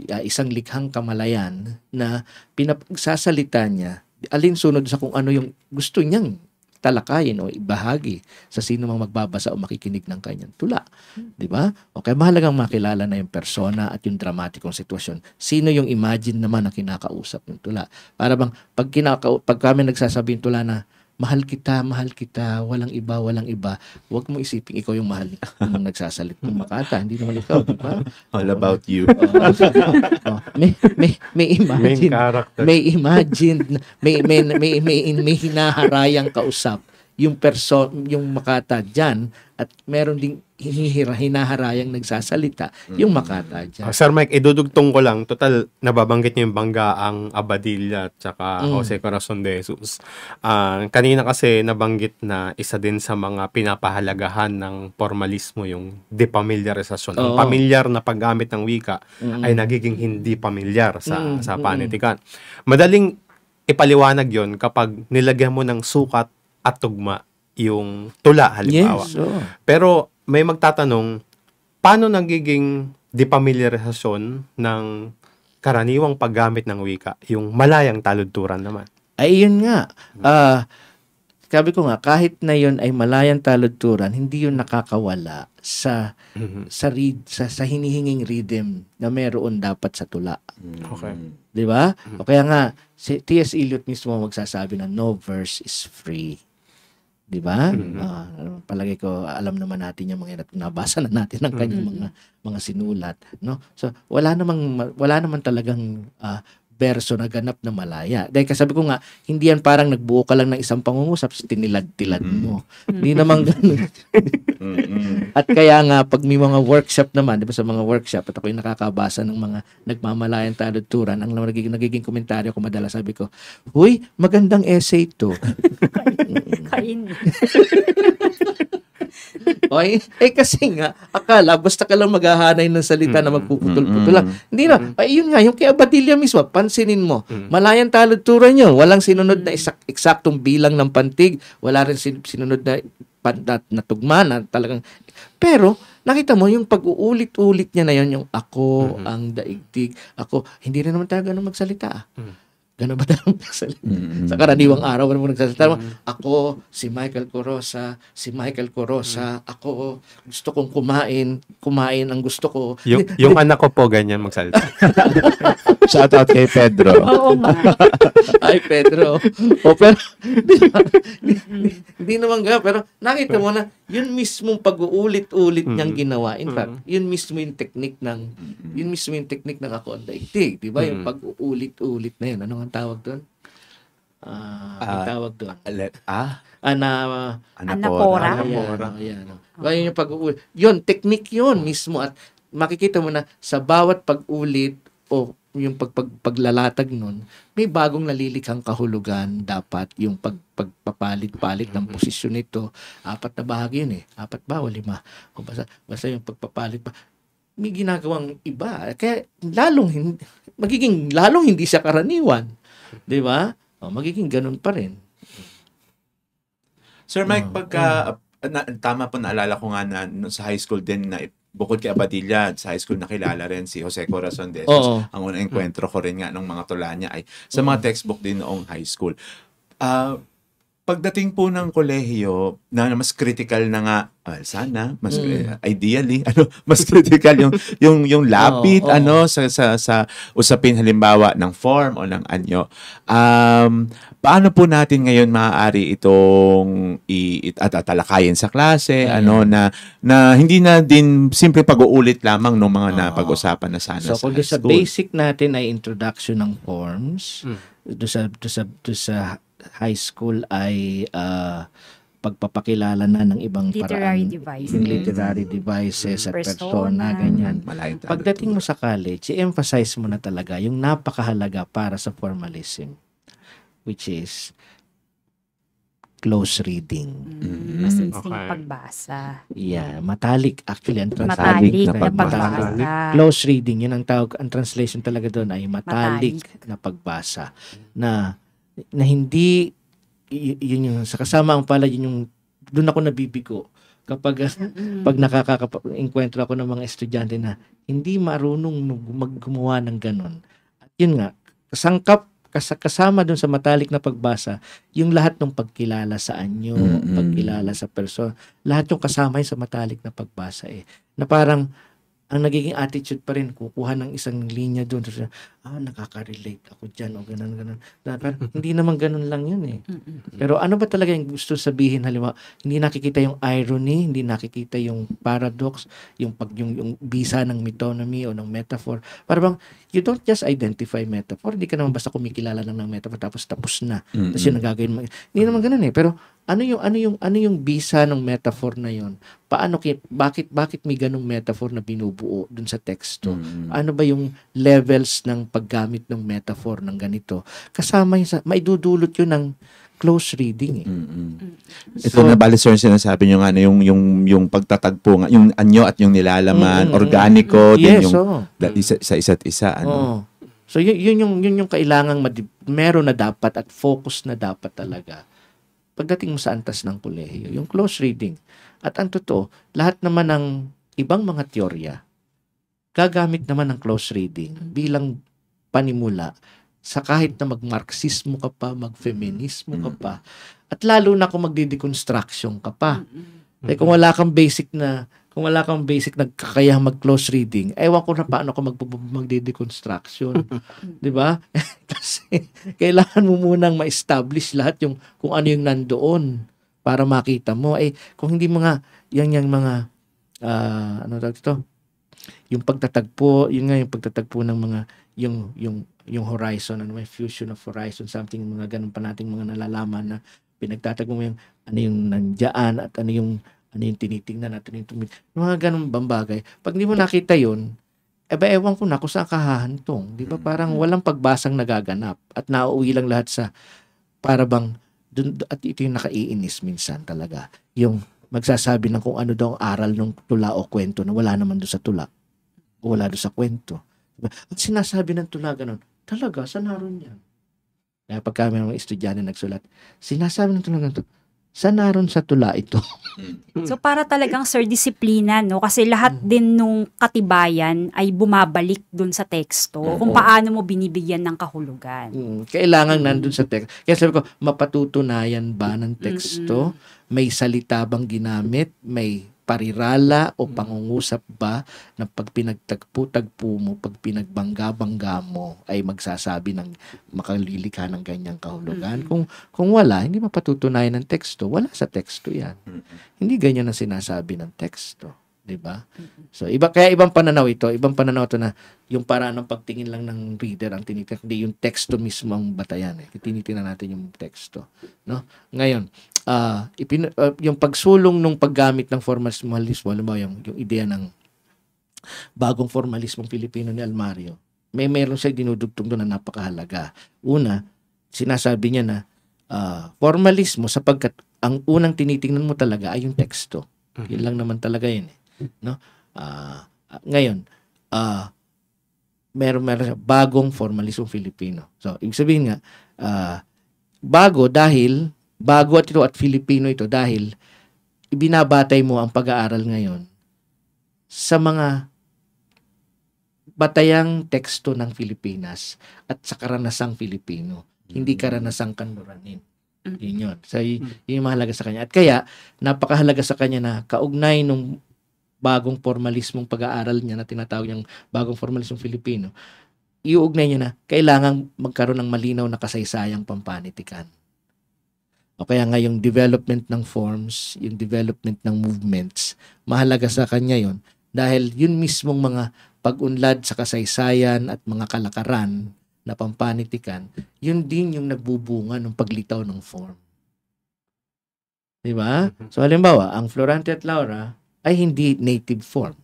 uh, isang likhang kamalayan na pinagsasalita niya alin sunod sa kung ano yung gusto niyang talakayin o ibahagi sa sino mang magbabasa o makikinig ng kanyang tula. Hmm. Di ba? Okay, mahalagang makilala na yung persona at yung dramatikong sitwasyon. Sino yung imagine naman na kinakausap yung tula? Para bang pag, kinaka- pag kami nagsasabing tula na, mahal kita, mahal kita, walang iba, walang iba, huwag mo isipin ikaw yung mahal nung nagsasalit ng makata. Hindi naman ikaw, di ba? All about you. Oh, oh, may, may, may imagine. Main character. May imagine. May, may, may, may, may, may hinaharayang kausap yung person yung makata diyan at meron ding hinihira, hinaharayang nagsasalita yung makata diyan. Uh, ah, Sir Mike, idudugtong ko lang, total nababanggit niyo yung bangga ang Abadilla at saka mm. Jose Corazon de Jesus. Uh, kanina kasi nabanggit na isa din sa mga pinapahalagahan ng formalismo yung depamilyarisasyon. Oo. Ang pamilyar na paggamit ng wika mm. ay nagiging hindi pamilyar sa mm. sa mm. panitikan. Madaling ipaliwanag yon kapag nilagyan mo ng sukat at tugma yung tula halimbawa. Yes, oh. Pero may magtatanong, paano nagiging depamilyarisasyon ng karaniwang paggamit ng wika, yung malayang taludturan naman? Ay, yun nga. Uh, sabi ko nga, kahit na yun ay malayang taludturan, hindi yun nakakawala sa mm-hmm. sa read sa, sa hinihinging rhythm na meron dapat sa tula. Mm. Okay. 'Di ba? Mm-hmm. O kaya nga si T.S. Eliot mismo magsasabi na no verse is free. Di ba? Mm-hmm. Uh, palagi ko, alam naman natin yung mga nabasa na natin ng kanyang mm-hmm. mga mga sinulat, no? So, wala namang wala naman talagang uh, ah, berso na ganap na malaya. Dahil kasabi ko nga, hindi yan parang nagbuo ka lang ng isang pangungusap, tinilad-tilad mm-hmm. mo. mm Hindi naman ganun. Mm-hmm. at kaya nga, pag may mga workshop naman, di ba sa mga workshop, at ako yung nakakabasa ng mga nagmamalayan taluturan, ang nagiging, nagiging komentaryo ko madalas, sabi ko, Huy, magandang essay to. Kainin. okay? Eh kasi nga, akala, basta ka lang maghahanay ng salita mm-hmm. na magpuputol-putol lang. Mm-hmm. Hindi na. Mm-hmm. Ay, yun nga, yung kaya Badilla mismo, pansinin mo, mm-hmm. malayang taludturan yun. Walang sinunod na mm. isak- eksaktong bilang ng pantig. Wala rin sin- sinunod na, pandat na, na tugma na talagang... Pero, nakita mo, yung pag-uulit-ulit niya na yun, yung ako, mm-hmm. ang daigtig, ako, hindi rin naman tayo ganun magsalita. Ah. Mm-hmm Ganun ba tayo nagsasalita? Mm-hmm. Sa karaniwang araw, ano mo nagsasalita? Mm-hmm. Ako, si Michael Corosa, si Michael Corosa, mm-hmm. ako, gusto kong kumain, kumain ang gusto ko. Yung, yung anak ko po, ganyan magsalita. Shout out kay Pedro. Oo nga. Ay, Pedro. O, pero, hindi naman ga, pero nakita mo na, yun mismo pag-uulit-ulit mm-hmm. niyang ginawa. In fact, mm-hmm. yun mismo yung technique ng, mm-hmm. yun mismo yung technique ng ako on daigdig. Diba? Mm-hmm. Yung pag-uulit-ulit na yun. Ano nga ang tawag doon? Uh, ang tawag doon. Let, ah? Ana, uh, Anapora. Anapora. Ayan, ayan. Okay. Yun, yung pag yun, technique yun mismo. At makikita mo na sa bawat pag-ulit o yung pag, pag, paglalatag nun, may bagong nalilikhang kahulugan dapat yung pag, pagpapalit-palit ng mm-hmm. posisyon nito. Apat na bahagi yun eh. Apat ba o lima? O basta, basta yung pagpapalit pa may ginagawang iba. Kaya lalong hindi, magiging lalong hindi siya karaniwan. 'Di ba? O, magiging ganun pa rin. Sir Mike, uh, pagka uh, na, tama po naalala ko nga na no, sa high school din na bukod kay Abadilla, sa high school nakilala rin si Jose Corazon de Jesus. Ang unang enkwentro mm. ko rin nga ng mga tula niya ay sa mm. mga textbook din noong high school. Uh, pagdating po ng kolehiyo, na mas critical na nga, well, ah, sana, mas mm. Eh, ideally, ano, mas critical yung yung yung lapit oh, oh. ano sa sa sa usapin halimbawa ng form o ng anyo. Um, paano po natin ngayon maaari itong i, at sa klase, mm. ano na na hindi na din simple pag-uulit lamang ng mga oh. napag-usapan na sana so, sa kung sa basic natin ay introduction ng forms, mm. do sa do sa do sa high school ay uh, pagpapakilala na ng ibang literary paraan. Devices. Literary devices at persona, persona ganyan. Pagdating mo sa college, i-emphasize mo na talaga yung napakahalaga para sa formalism, which is close reading. Mm. Mas mm. okay. pagbasa. Yeah, matalik actually ang translation. Matalik na pagbasa. Matalik. Close reading, yun ang tawag, ang translation talaga doon ay matalik, matalik. na pagbasa. Na na hindi yun yung sa kasama ang pala yun yung doon ako nabibigo kapag mm-hmm. pag nakaka-encuentro ako ng mga estudyante na hindi marunong maggumawa ng ganun. At yun nga, kasangkap kasama doon sa matalik na pagbasa, yung lahat ng pagkilala sa anyo, mm-hmm. pagkilala sa person, lahat yung kasama yung sa matalik na pagbasa eh. Na parang ang nagiging attitude pa rin, kukuha ng isang linya doon ah, nakaka-relate ako dyan o ganun, ganun. Pero hindi naman ganun lang yun eh. Pero ano ba talaga yung gusto sabihin? Halimbawa, hindi nakikita yung irony, hindi nakikita yung paradox, yung, pag, yung, yung bisa ng metonymy o ng metaphor. Para bang, you don't just identify metaphor. Hindi ka naman basta kumikilala lang ng metaphor tapos tapos na. Mm-hmm. Tapos yun ang gagawin mo. Hindi naman ganun eh. Pero ano yung ano yung ano yung bisa ng metaphor na yon paano bakit bakit may ganung metaphor na binubuo dun sa teksto mm-hmm. ano ba yung levels ng paggamit ng metaphor ng ganito, kasama yung, maidudulot yun ng close reading eh. Mm-hmm. So, Ito na bali sir sinasabi niyo nga na yung yung yung pagtatagpo nga yung anyo at yung nilalaman mm-hmm. organiko yes, din yung oh. da, isa, sa isa't isa ano. Oh. So yun, yun yung yun yung kailangang meron na dapat at focus na dapat talaga pagdating mo sa antas ng kolehiyo, yung close reading. At ang totoo, lahat naman ng ibang mga teorya gagamit naman ng close reading bilang panimula sa kahit na mag-Marxismo ka pa, mag-Feminismo ka pa, at lalo na kung magde-deconstruction ka pa. Kaya eh, kung wala kang basic na kung wala kang basic nagkakayang mag-close reading, ewan ko na paano ka magde-deconstruction. di ba? Kasi kailangan mo munang ma-establish lahat yung kung ano yung nandoon para makita mo. Eh, kung hindi mga, yang yang mga, uh, ano daw ito? Yung pagtatagpo, yun nga yung pagtatagpo ng mga yung yung yung horizon ano may fusion of horizon something mga ganun pa nating mga nalalaman na pinagtatagpo mo yung ano yung nandiyan at ano yung ano yung tinitingnan natin ano yung tumit mga ganun bambagay pag hindi mo nakita yon eh ba ewan ko na kung saan kahahantong di ba mm. parang walang pagbasang nagaganap at nauuwi lang lahat sa para bang dun, at ito yung nakaiinis minsan talaga yung magsasabi ng kung ano daw ang aral ng tula o kwento na wala naman doon sa tula o wala doon sa kwento Diba? Ang sinasabi ng tulaga nun, talaga, saan naroon yan? Kaya pagka may mga estudyante nagsulat, sinasabi ng tulaga to, saan naroon sa tula ito? Mm. so para talagang sir disiplina, no? Kasi lahat mm. din nung katibayan ay bumabalik dun sa teksto Oo. kung paano mo binibigyan ng kahulugan. Mm, kailangan nandun sa mm. teksto. Kaya sabi ko, mapatutunayan ba ng teksto? May salita bang ginamit? May parirala o pangungusap ba na pag pinagtagpo-tagpo mo, pag pinagbangga-bangga mo ay magsasabi ng makalilikha ng ganyang kahulugan? Mm-hmm. Kung, kung wala, hindi mapatutunayan ng teksto. Wala sa teksto yan. Mm-hmm. Hindi ganyan ang sinasabi ng teksto. 'di ba? So iba kaya ibang pananaw ito, ibang pananaw ito na yung paraan ng pagtingin lang ng reader ang tinitingnan, hindi yung teksto mismo ang batayan eh. Tinitingnan natin yung teksto, no? Ngayon, uh, ipin, uh, yung pagsulong ng paggamit ng formalismo, alam mo yung, yung ideya ng bagong formalismong Pilipino ni Almario, may meron siya dinudugtong doon na napakahalaga. Una, sinasabi niya na uh, formalismo sapagkat ang unang tinitingnan mo talaga ay yung teksto. Mm-hmm. Yun lang naman talaga yun eh no? Uh, ngayon, uh, meron meron bagong formalism Filipino. So, ibig sabihin nga uh, bago dahil bago at ito at Filipino ito dahil ibinabatay mo ang pag-aaral ngayon sa mga batayang teksto ng Pilipinas at sa karanasang Filipino, mm-hmm. hindi hmm. karanasang kanluranin. Hmm. Yun yun. So, hmm. yun yung mahalaga sa kanya. At kaya, napakahalaga sa kanya na kaugnay nung bagong formalismong pag-aaral niya na tinatawag niyang bagong formalismong Filipino, iuugnay niya na kailangan magkaroon ng malinaw na kasaysayang pampanitikan. O kaya nga yung development ng forms, yung development ng movements, mahalaga sa kanya yon dahil yun mismong mga pag-unlad sa kasaysayan at mga kalakaran na pampanitikan, yun din yung nagbubunga ng paglitaw ng form. Di ba? Mm-hmm. So halimbawa, ang Florante at Laura, ay hindi native form.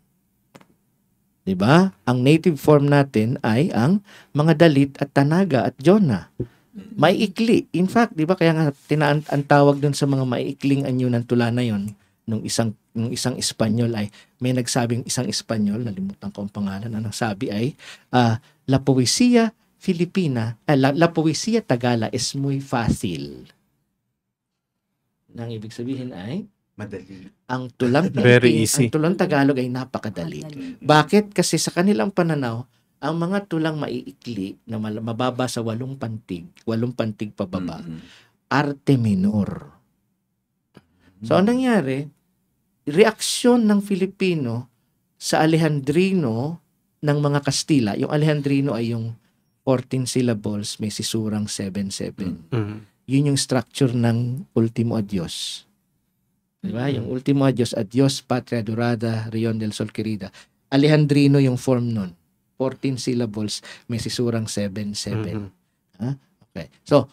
'Di ba? Ang native form natin ay ang mga dalit at tanaga at jona. Maiikli. In fact, 'di ba kaya nga tinaan ang tawag doon sa mga maiikling anyo ng tula na 'yon nung isang nung isang Espanyol ay may nagsabing isang Espanyol, nalimutan ko ang pangalan, na nagsabi ay uh, la poesía filipina, uh, la, la poesía tagala es muy fácil. Nang ibig sabihin ay madali. Ang tulang Very Pilipin, easy. Ang tulang Tagalog ay napakadali. Madali. Bakit? Kasi sa kanilang pananaw, ang mga tulang maiikli na mababa sa walong pantig, walong pantig pababa, mm-hmm. arte minor. So, mm ang nangyari, reaksyon ng Filipino sa Alejandrino ng mga Kastila. Yung Alejandrino ay yung 14 syllables, may sisurang 7-7. Mm-hmm. Yun yung structure ng Ultimo Adios. Di ba? Mm-hmm. Yung Ultimo Adios, Adios Patria Durada, Rion del Sol Querida. Alejandrino yung form nun. 14 syllables, may sisurang 7-7. Mm-hmm. Ha? Ah, okay. So,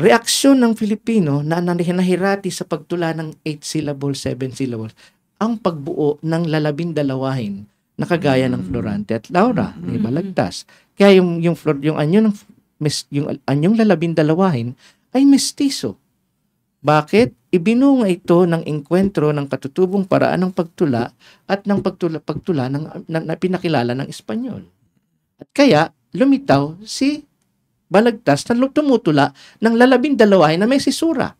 reaksyon ng Filipino na nahinahirati sa pagtula ng 8 syllables, 7 syllables, ang pagbuo ng lalabindalawahin na kagaya ng mm-hmm. Florante at Laura, ni mm-hmm. Balagtas. Kaya yung yung flor, yung anyo ng yung anyong lalabindalawahin ay mestizo. Bakit? Ibinunga ito ng engkwentro ng katutubong paraan ng pagtula at ng pagtula, pagtula ng, na, na pinakilala ng Espanyol. At kaya, lumitaw si Balagtas na tumutula ng lalabing dalawa na may sisura.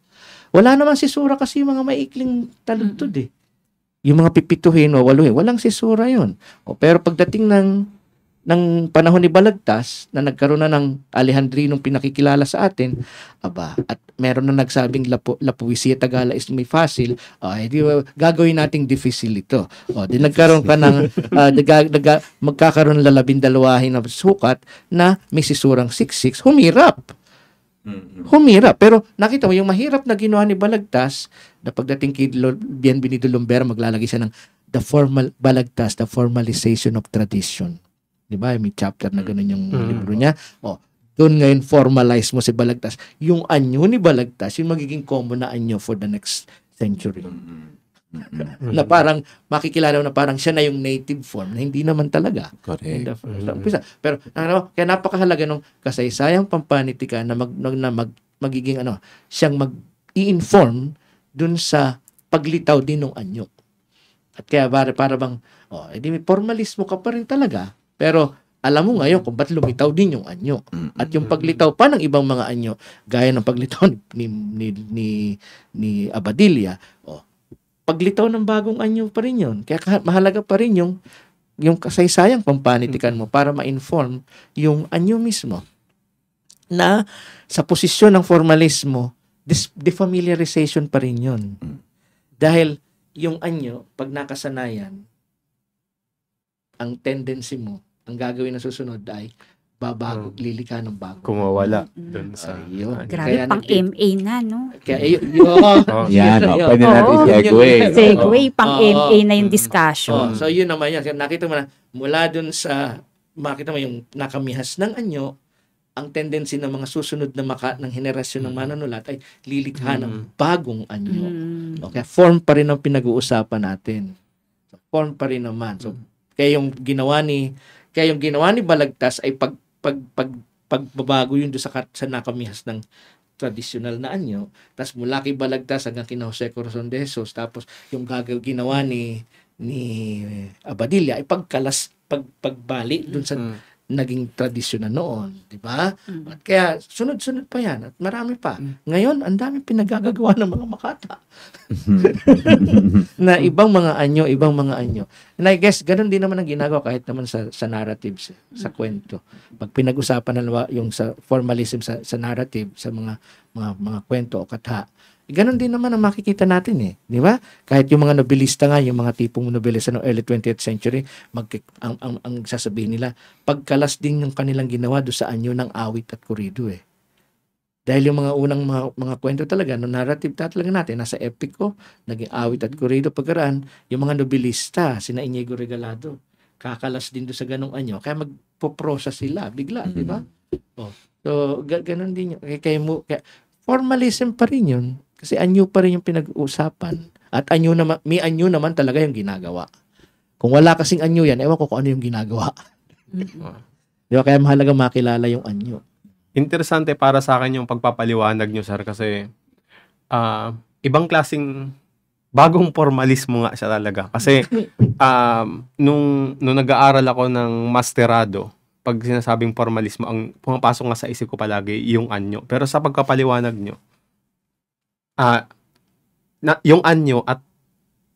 Wala naman sisura kasi yung mga maikling taludtod eh. Yung mga pipituhin o waluhin, walang sisura yun. O, pero pagdating ng ng panahon ni Balagtas na nagkaroon na ng Alejandrinong pinakikilala sa atin, aba, at meron na nagsabing Lapu, Lapuisia Tagala is may facile, uh, ah, edi, eh, uh, gagawin nating difficile ito. O, oh, di nagkaroon ka ng, uh, ah, daga, daga, magkakaroon ng dalawahin na sukat na may sisurang 66, humirap. Mm-hmm. Humirap. Pero nakita mo, yung mahirap na ginawa ni Balagtas, na pagdating kay Bienvenido Lumber, maglalagay siya ng the formal Balagtas, the formalization of tradition di ba? May chapter na ganun yung mm-hmm. libro niya. Oh, doon ngayon formalize mo si Balagtas. Yung anyo ni Balagtas, yung magiging common na anyo for the next century. Mm-hmm. Mm-hmm. na parang makikilala mo na parang siya na yung native form na hindi naman talaga. Correct. The mm-hmm. Pero ano, kaya napakahalaga nung kasaysayang pampanitikan na mag, na mag magiging ano, siyang mag i-inform dun sa paglitaw din ng anyo. At kaya para, para bang, oh, edi eh may formalismo ka pa rin talaga pero alam mo ngayon kung ba't lumitaw din yung anyo. At yung paglitaw pa ng ibang mga anyo, gaya ng paglitaw ni, ni, ni, ni Abadilla, oh, paglitaw ng bagong anyo pa rin yun. Kaya mahalaga pa rin yung, yung kasaysayang pampanitikan mo para ma-inform yung anyo mismo na sa posisyon ng formalismo, dis- defamiliarization pa rin yun. Dahil yung anyo, pag nakasanayan, ang tendency mo ang gagawin na susunod ay babago, hmm. lilika ng bago. Kumawala mm. Mm-hmm. doon sa... Uh, yun. Ano. Grabe, kaya pang nag- MA na, no? Kaya, yun. oh, yan, oh, yun, pwede oh, natin segue. Segue, pang oh, MA na yung mm-hmm. discussion. Oh, so, yun naman yan. Nakita mo na, mula doon sa, makita mo yung nakamihas ng anyo, ang tendency ng mga susunod na maka, ng henerasyon ng mm-hmm. manunulat ay lilikha mm. ng bagong anyo. Mm. Okay, form pa rin ang pinag-uusapan natin. form pa rin naman. So, kaya yung ginawa ni kaya yung ginawa ni Balagtas ay pag, pag, pag, pagbabago yun doon sa, sa nakamihas ng traditional na anyo. Tapos mula kay Balagtas hanggang kina Jose Corazon de Jesus, tapos yung gagaw ginawa ni ni Abadilla ay pagkalas pag, pagbali doon sa mm-hmm naging tradisyon na noon, mm. di ba? Mm. At kaya sunod-sunod pa yan at marami pa. Mm. Ngayon, ang daming pinagagagawa ng mga makata. na ibang mga anyo, ibang mga anyo. And I guess, ganun din naman ang ginagawa kahit naman sa, sa narratives, eh, sa mm. kwento. Pag pinag-usapan na yung sa formalism sa, sa narrative, sa mga, mga, mga kwento o katha, eh, ganon din naman ang makikita natin eh. Di ba? Kahit yung mga nobilista nga, yung mga tipong nobilista no early 20th century, mag, ang, ang, ang sasabihin nila, pagkalas din yung kanilang ginawa do sa anyo ng awit at kurido eh. Dahil yung mga unang mga, mga kwento talaga, no narrative ta talaga natin, nasa epic epiko, naging awit at kurido pagkaraan, yung mga nobilista, sina Inigo Regalado, kakalas din do sa ganong anyo. Kaya magpoprosa sila, bigla, mm-hmm. di ba? Mm-hmm. Oh. So, ga- ganon din yun. Kaya, kaya, kaya, formalism pa rin yun kasi anyo pa rin yung pinag-uusapan. At anyo naman, may anyo naman talaga yung ginagawa. Kung wala kasing anyo yan, ewan ko kung ano yung ginagawa. Mm-hmm. Di ba? Kaya mahalaga makilala yung anyo. Interesante para sa akin yung pagpapaliwanag nyo, sir, kasi uh, ibang klasing bagong formalismo nga siya talaga. Kasi um, nung, nung nag-aaral ako ng masterado, pag sinasabing formalismo, ang pumapasok nga sa isip ko palagi yung anyo. Pero sa pagkapaliwanag nyo, uh, na, yung anyo at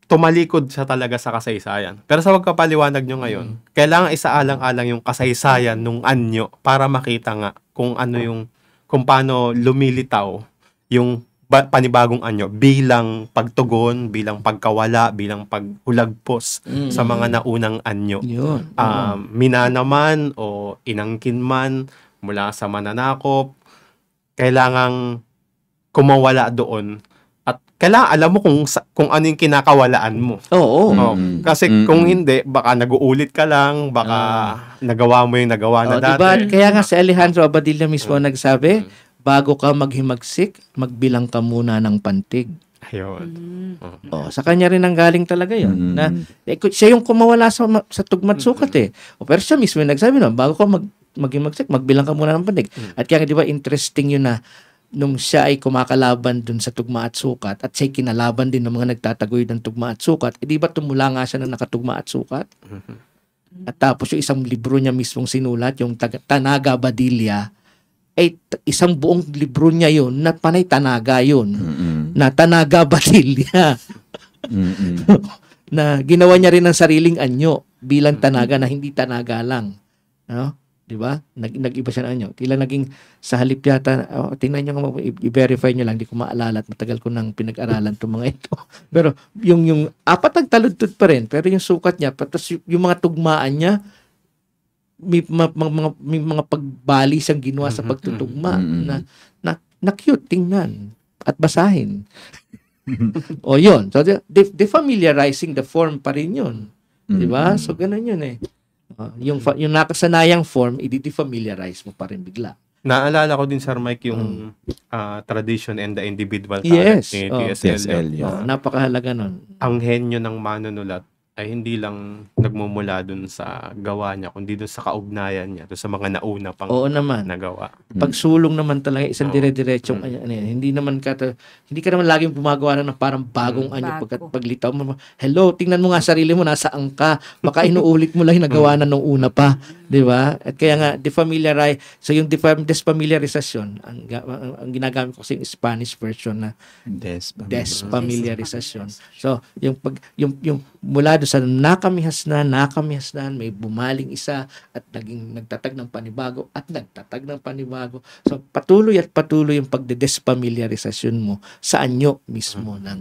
tumalikod siya talaga sa kasaysayan. Pero sa pagpapaliwanag nyo ngayon, mm. kailangan isaalang-alang yung kasaysayan nung anyo para makita nga kung ano yung, kung paano lumilitaw yung ba- panibagong anyo bilang pagtugon, bilang pagkawala, bilang paghulagpos mm. sa mga naunang anyo. Yun. Um, ah, uh, minanaman o inangkin man mula sa mananakop, kailangang kumawala doon at kala alam mo kung kung ano yung kinakawalaan mo. Oo. Oh, oh. Mm, kasi mm, kung hindi baka naguulit ka lang, baka uh, nagawa mo yung nagawa na oh, diba? dati. Diba? Kaya nga si Alejandro Abadilla mismo mm, nagsabi, bago ka maghimagsik, magbilang ka muna ng pantig. Ayun. Mm. Oh, sa kanya rin ang galing talaga 'yon mm. na eh, siya yung kumawala sa sa tugmat sukat eh. O, pero siya mismo yung nagsabi no, bago ka mag maghimagsik, magbilang ka muna ng pantig. Mm. At kaya 'di ba interesting 'yun na nung siya ay kumakalaban dun sa tugma at sukat at siya kinalaban din ng mga nagtatagoy ng tugma at sukat, eh di ba tumula nga siya ng nakatugma at sukat? Mm-hmm. At tapos yung isang libro niya mismong sinulat, yung Tanaga Badilya, ay isang buong libro niya yon na panay Tanaga yon na Tanaga Badilya. na ginawa niya rin ng sariling anyo bilang Tanaga na hindi Tanaga lang. No? Di ba? Nag, nag-iba siya na anyo. Tila naging sa halip yata, oh, tingnan nyo, i-verify nyo lang, hindi ko maalala at matagal ko nang pinag-aralan itong mga ito. pero yung, yung apat nagtaludtod pa rin, pero yung sukat niya, patas yung mga tugmaan niya, may mga, mga, may mga pagbali siyang ginawa sa mm-hmm. pagtutugma mm-hmm. na, na, na cute tingnan at basahin. o yun. So, de-familiarizing the form pa rin yun. Mm-hmm. Di ba? Mm-hmm. So, ganun yun eh. Uh, yung, yung nakasanayang form, i-defamiliarize mo pa rin bigla. Naalala ko din, Sir Mike, yung mm. uh, tradition and the individual talent yes. ni TSL. Oh, TSL yeah. oh, napakahalaga nun. Ang henyo ng manunulat ay hindi lang nagmumula dun sa gawa niya, kundi dun sa kaugnayan niya, dun sa mga nauna pang Oo naman. nagawa. Pagsulong naman talaga, isang Oo. dire-diretsong, Mm. ano hindi naman ka, hindi ka naman laging gumagawa na ng parang bagong mm. anyo Bago. pagkat paglitaw mo, hello, tingnan mo nga sarili mo, nasaan ka, baka inuulit mo lang yung nagawa mm. na nung una pa, di ba? At kaya nga, defamiliarize, so yung defam, desfamiliarization, ang, ang, ang ginagamit ko kasi yung Spanish version na Des. desfamiliarization. So, yung pag yung yung mula at sa nakamihasnan, nakamihasnan, may bumaling isa at naging nagtatag ng panibago at nagtatag ng panibago. So patuloy at patuloy yung pagde pagdedespamilyaritasyon mo sa anyo mismo mm-hmm. ng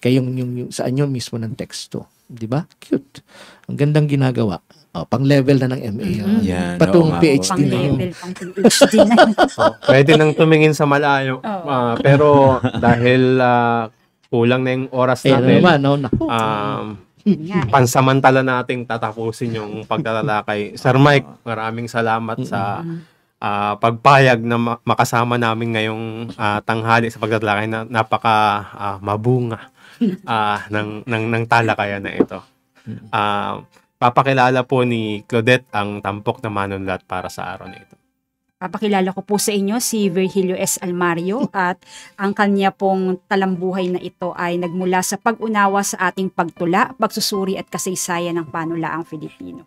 kayong yung, yung sa anyo mismo ng teksto, 'di ba? Cute. Ang gandang ginagawa. Oh, pang level na ng MA. Mm-hmm. Oh. Yeah, Patong no, PhD na. Pang level, pang PhD na. Oh, pwede nang tumingin sa malayo. Oh. Uh, pero dahil uh, kulang na yung oras natin. Eh, naman, oh, no? Um, nga, eh. pansamantala nating tatapusin yung pagtatalakay. Sir Mike, maraming salamat sa uh, pagpayag na ma- makasama namin ngayong uh, tanghali sa pagtatalakay na napaka uh, mabunga uh, ng, ng, ng talakayan na ito. Uh, papakilala po ni Claudette ang tampok na manunulat para sa araw na ito. Papakilala ko po sa inyo si Virgilio S. Almario at ang kanya pong talambuhay na ito ay nagmula sa pag-unawa sa ating pagtula, pagsusuri at kasaysayan ng panulaang Filipino.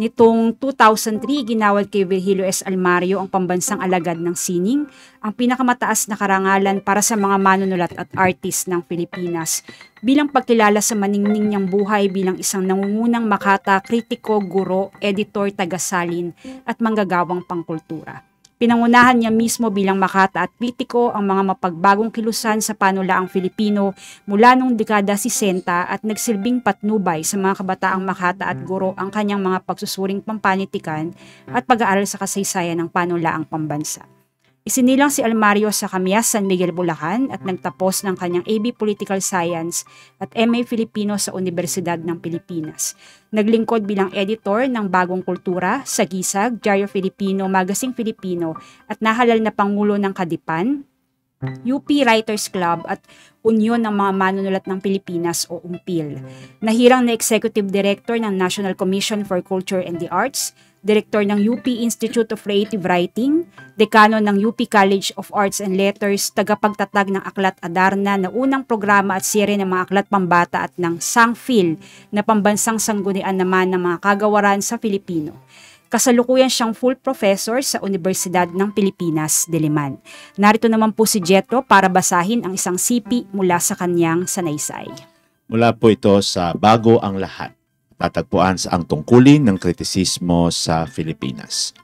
Nitong 2003, ginawad kay Virgilio S. Almario ang pambansang alagad ng sining, ang pinakamataas na karangalan para sa mga manunulat at artist ng Pilipinas bilang pagkilala sa maningning niyang buhay bilang isang nangungunang makata, kritiko, guro, editor, tagasalin at manggagawang pangkultura. Pinangunahan niya mismo bilang makata at kritiko ang mga mapagbagong kilusan sa panulaang Filipino mula noong dekada 60 at nagsilbing patnubay sa mga kabataang makata at guro ang kanyang mga pagsusuring pampanitikan at pag-aaral sa kasaysayan ng panulaang pambansa. Isinilang si Almario sa Camias, San Miguel, Bulacan at mm-hmm. nagtapos ng kanyang AB Political Science at MA Filipino sa Universidad ng Pilipinas. Naglingkod bilang editor ng Bagong Kultura, Sagisag, Diario Filipino, Magazine Filipino at nahalal na Pangulo ng Kadipan, UP Writers Club at Union ng mga Manunulat ng Pilipinas o UMPIL. Nahirang na Executive Director ng National Commission for Culture and the Arts, Direktor ng UP Institute of Creative Writing, Dekano ng UP College of Arts and Letters, tagapagtatag ng Aklat Adarna na unang programa at serye ng mga aklat pambata at ng Sangfil na pambansang sanggunian naman ng mga kagawaran sa Filipino. Kasalukuyan siyang full professor sa Universidad ng Pilipinas, Diliman. Narito naman po si Jetro para basahin ang isang sipi mula sa kanyang sanaysay. Mula po ito sa Bago ang Lahat tatagpuan sa ang tungkulin ng kritisismo sa Pilipinas.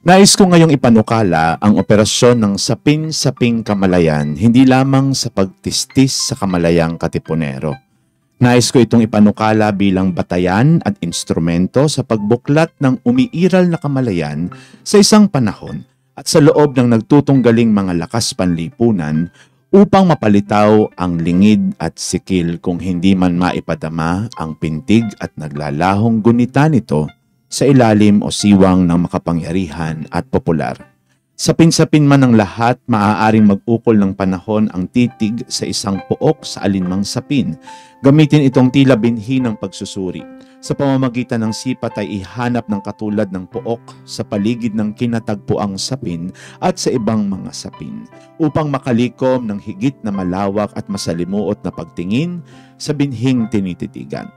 Nais ko ngayong ipanukala ang operasyon ng sapin-saping kamalayan hindi lamang sa pagtistis sa kamalayang katipunero. Nais ko itong ipanukala bilang batayan at instrumento sa pagbuklat ng umiiral na kamalayan sa isang panahon at sa loob ng nagtutunggaling mga lakas panlipunan upang mapalitaw ang lingid at sikil kung hindi man maipadama ang pintig at naglalahong gunita nito sa ilalim o siwang ng makapangyarihan at popular. Sa pinsapin man ng lahat, maaaring mag-ukol ng panahon ang titig sa isang pook sa alinmang sapin. Gamitin itong tila binhi ng pagsusuri sa pamamagitan ng sipat ay ihanap ng katulad ng pook sa paligid ng kinatagpuang sapin at sa ibang mga sapin upang makalikom ng higit na malawak at masalimuot na pagtingin sa binhing tinititigan.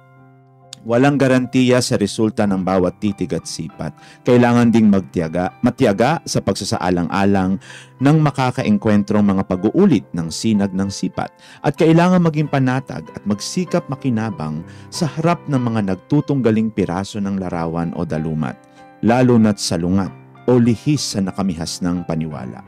Walang garantiya sa resulta ng bawat titig at sipat. Kailangan ding magtiyaga, matiyaga sa pagsasaalang-alang ng makakaengkwentrong mga pag-uulit ng sinag ng sipat at kailangan maging panatag at magsikap makinabang sa harap ng mga nagtutunggaling piraso ng larawan o dalumat, lalo na't salungat o lihis sa nakamihas ng paniwala.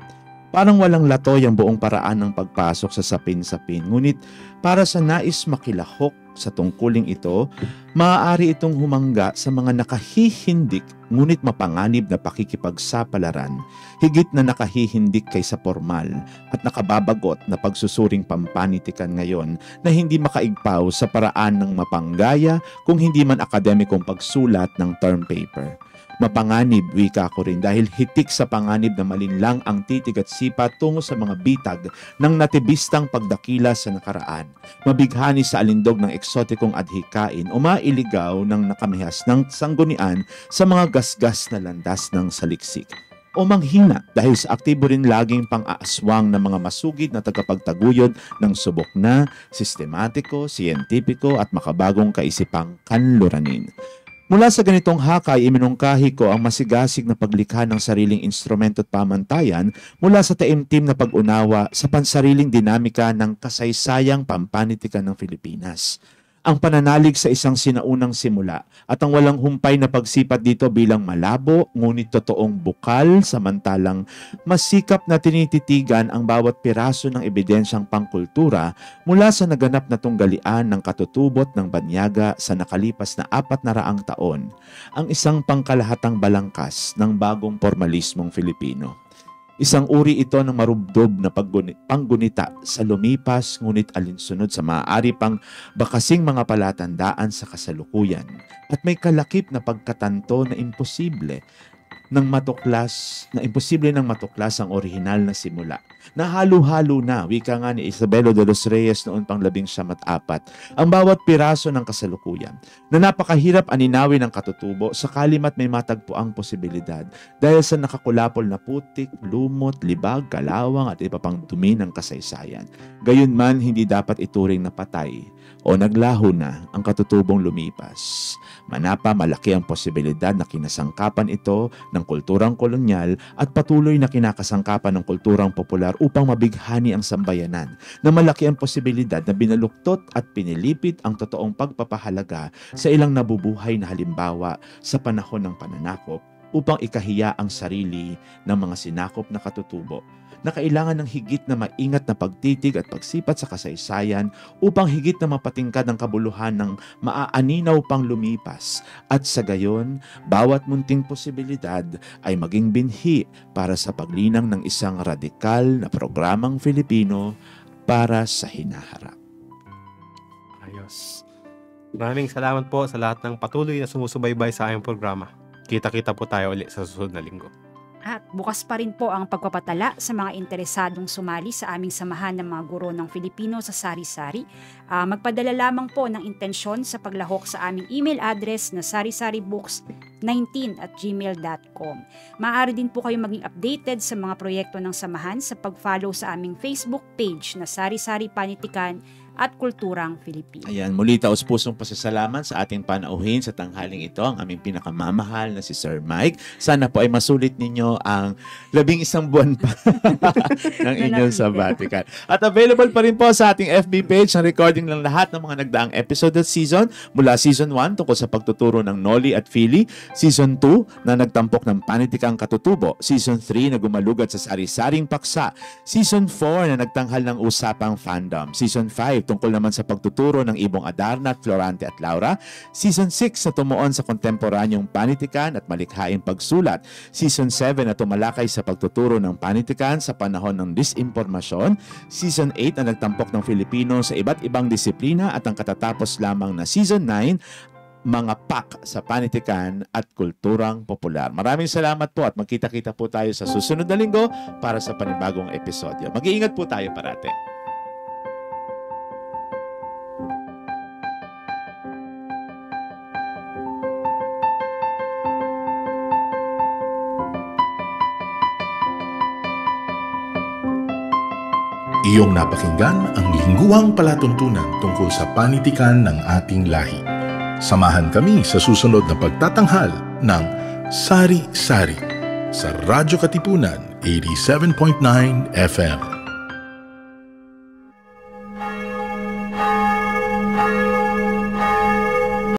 Parang walang latoy ang buong paraan ng pagpasok sa sapin-sapin, ngunit para sa nais makilahok sa tungkuling ito, maaari itong humangga sa mga nakahihindik ngunit mapanganib na pakikipagsapalaran, higit na nakahihindik kaysa formal at nakababagot na pagsusuring pampanitikan ngayon na hindi makaigpaw sa paraan ng mapanggaya kung hindi man akademikong pagsulat ng term paper mapanganib, wika ko rin, dahil hitik sa panganib na malinlang ang titig at sipa tungo sa mga bitag ng natibistang pagdakila sa nakaraan, mabighani sa alindog ng eksotikong adhikain o mailigaw ng nakamihas ng sanggunian sa mga gasgas na landas ng saliksik o manghina dahil sa aktibo rin laging pang-aaswang ng mga masugid na tagapagtaguyod ng subok na, sistematiko, siyentipiko at makabagong kaisipang kanluranin. Mula sa ganitong hakay, iminungkahi ko ang masigasig na paglikha ng sariling instrumento at pamantayan mula sa taimtim na pag-unawa sa pansariling dinamika ng kasaysayang pampanitikan ng Pilipinas ang pananalig sa isang sinaunang simula at ang walang humpay na pagsipat dito bilang malabo ngunit totoong bukal samantalang masikap na tinititigan ang bawat piraso ng ebidensyang pangkultura mula sa naganap na tunggalian ng katutubot ng banyaga sa nakalipas na apat na raang taon, ang isang pangkalahatang balangkas ng bagong formalismong Filipino. Isang uri ito ng marubdob na panggunita sa lumipas ngunit alinsunod sa maaari pang bakasing mga palatandaan sa kasalukuyan at may kalakip na pagkatanto na imposible ng matuklas na imposible ng matuklas ang orihinal na simula. Nahalo-halo na, wika nga ni Isabelo de los Reyes noon pang labing siyam at apat, ang bawat piraso ng kasalukuyan na napakahirap aninawin ng katutubo sakali mat may ang posibilidad dahil sa nakakulapol na putik, lumot, libag, kalawang at iba pang dumi ng kasaysayan. Gayunman, hindi dapat ituring na patay o naglaho na ang katutubong lumipas. Manapa malaki ang posibilidad na kinasangkapan ito ng kulturang kolonyal at patuloy na kinakasangkapan ng kulturang popular upang mabighani ang sambayanan na malaki ang posibilidad na binaluktot at pinilipit ang totoong pagpapahalaga sa ilang nabubuhay na halimbawa sa panahon ng pananakop upang ikahiya ang sarili ng mga sinakop na katutubo na kailangan ng higit na maingat na pagtitig at pagsipat sa kasaysayan upang higit na mapatingkad ang kabuluhan ng maaaninaw pang lumipas at sa gayon, bawat munting posibilidad ay maging binhi para sa paglinang ng isang radikal na programang Filipino para sa hinaharap. Ayos. Maraming salamat po sa lahat ng patuloy na sumusubaybay sa aming programa. Kita-kita po tayo ulit sa susunod na linggo at bukas pa rin po ang pagpapatala sa mga interesadong sumali sa aming samahan ng mga guro ng Filipino sa Sari-Sari. Uh, magpadala lamang po ng intensyon sa paglahok sa aming email address na sarisaribooks19 at gmail.com. Maaari din po kayong maging updated sa mga proyekto ng samahan sa pag-follow sa aming Facebook page na Sari-Sari Panitikan at kulturang Pilipino. Ayan, muli taos pusong pasasalamat sa ating panauhin sa tanghaling ito, ang aming pinakamamahal na si Sir Mike. Sana po ay masulit ninyo ang labing isang buwan pa ng inyong sabbatical. At available pa rin po sa ating FB page ang recording ng lahat ng mga nagdaang episode at season mula season 1 tungkol sa pagtuturo ng Noli at Philly, season 2 na nagtampok ng panitikang katutubo, season 3 na gumalugad sa sari-saring paksa, season 4 na nagtanghal ng usapang fandom, season 5 tungkol naman sa pagtuturo ng Ibong Adarna at Florante at Laura. Season 6 na tumuon sa kontemporanyong panitikan at malikhaing pagsulat. Season 7 na tumalakay sa pagtuturo ng panitikan sa panahon ng disinformasyon. Season 8 na nagtampok ng Filipino sa iba't ibang disiplina at ang katatapos lamang na Season 9 mga pak sa panitikan at kulturang popular. Maraming salamat po at magkita-kita po tayo sa susunod na linggo para sa panibagong episodyo. Mag-iingat po tayo parate. Iyong napakinggan ang lingguwang palatuntunan tungkol sa panitikan ng ating lahi. Samahan kami sa susunod na pagtatanghal ng Sari Sari sa Radyo Katipunan 87.9 FM.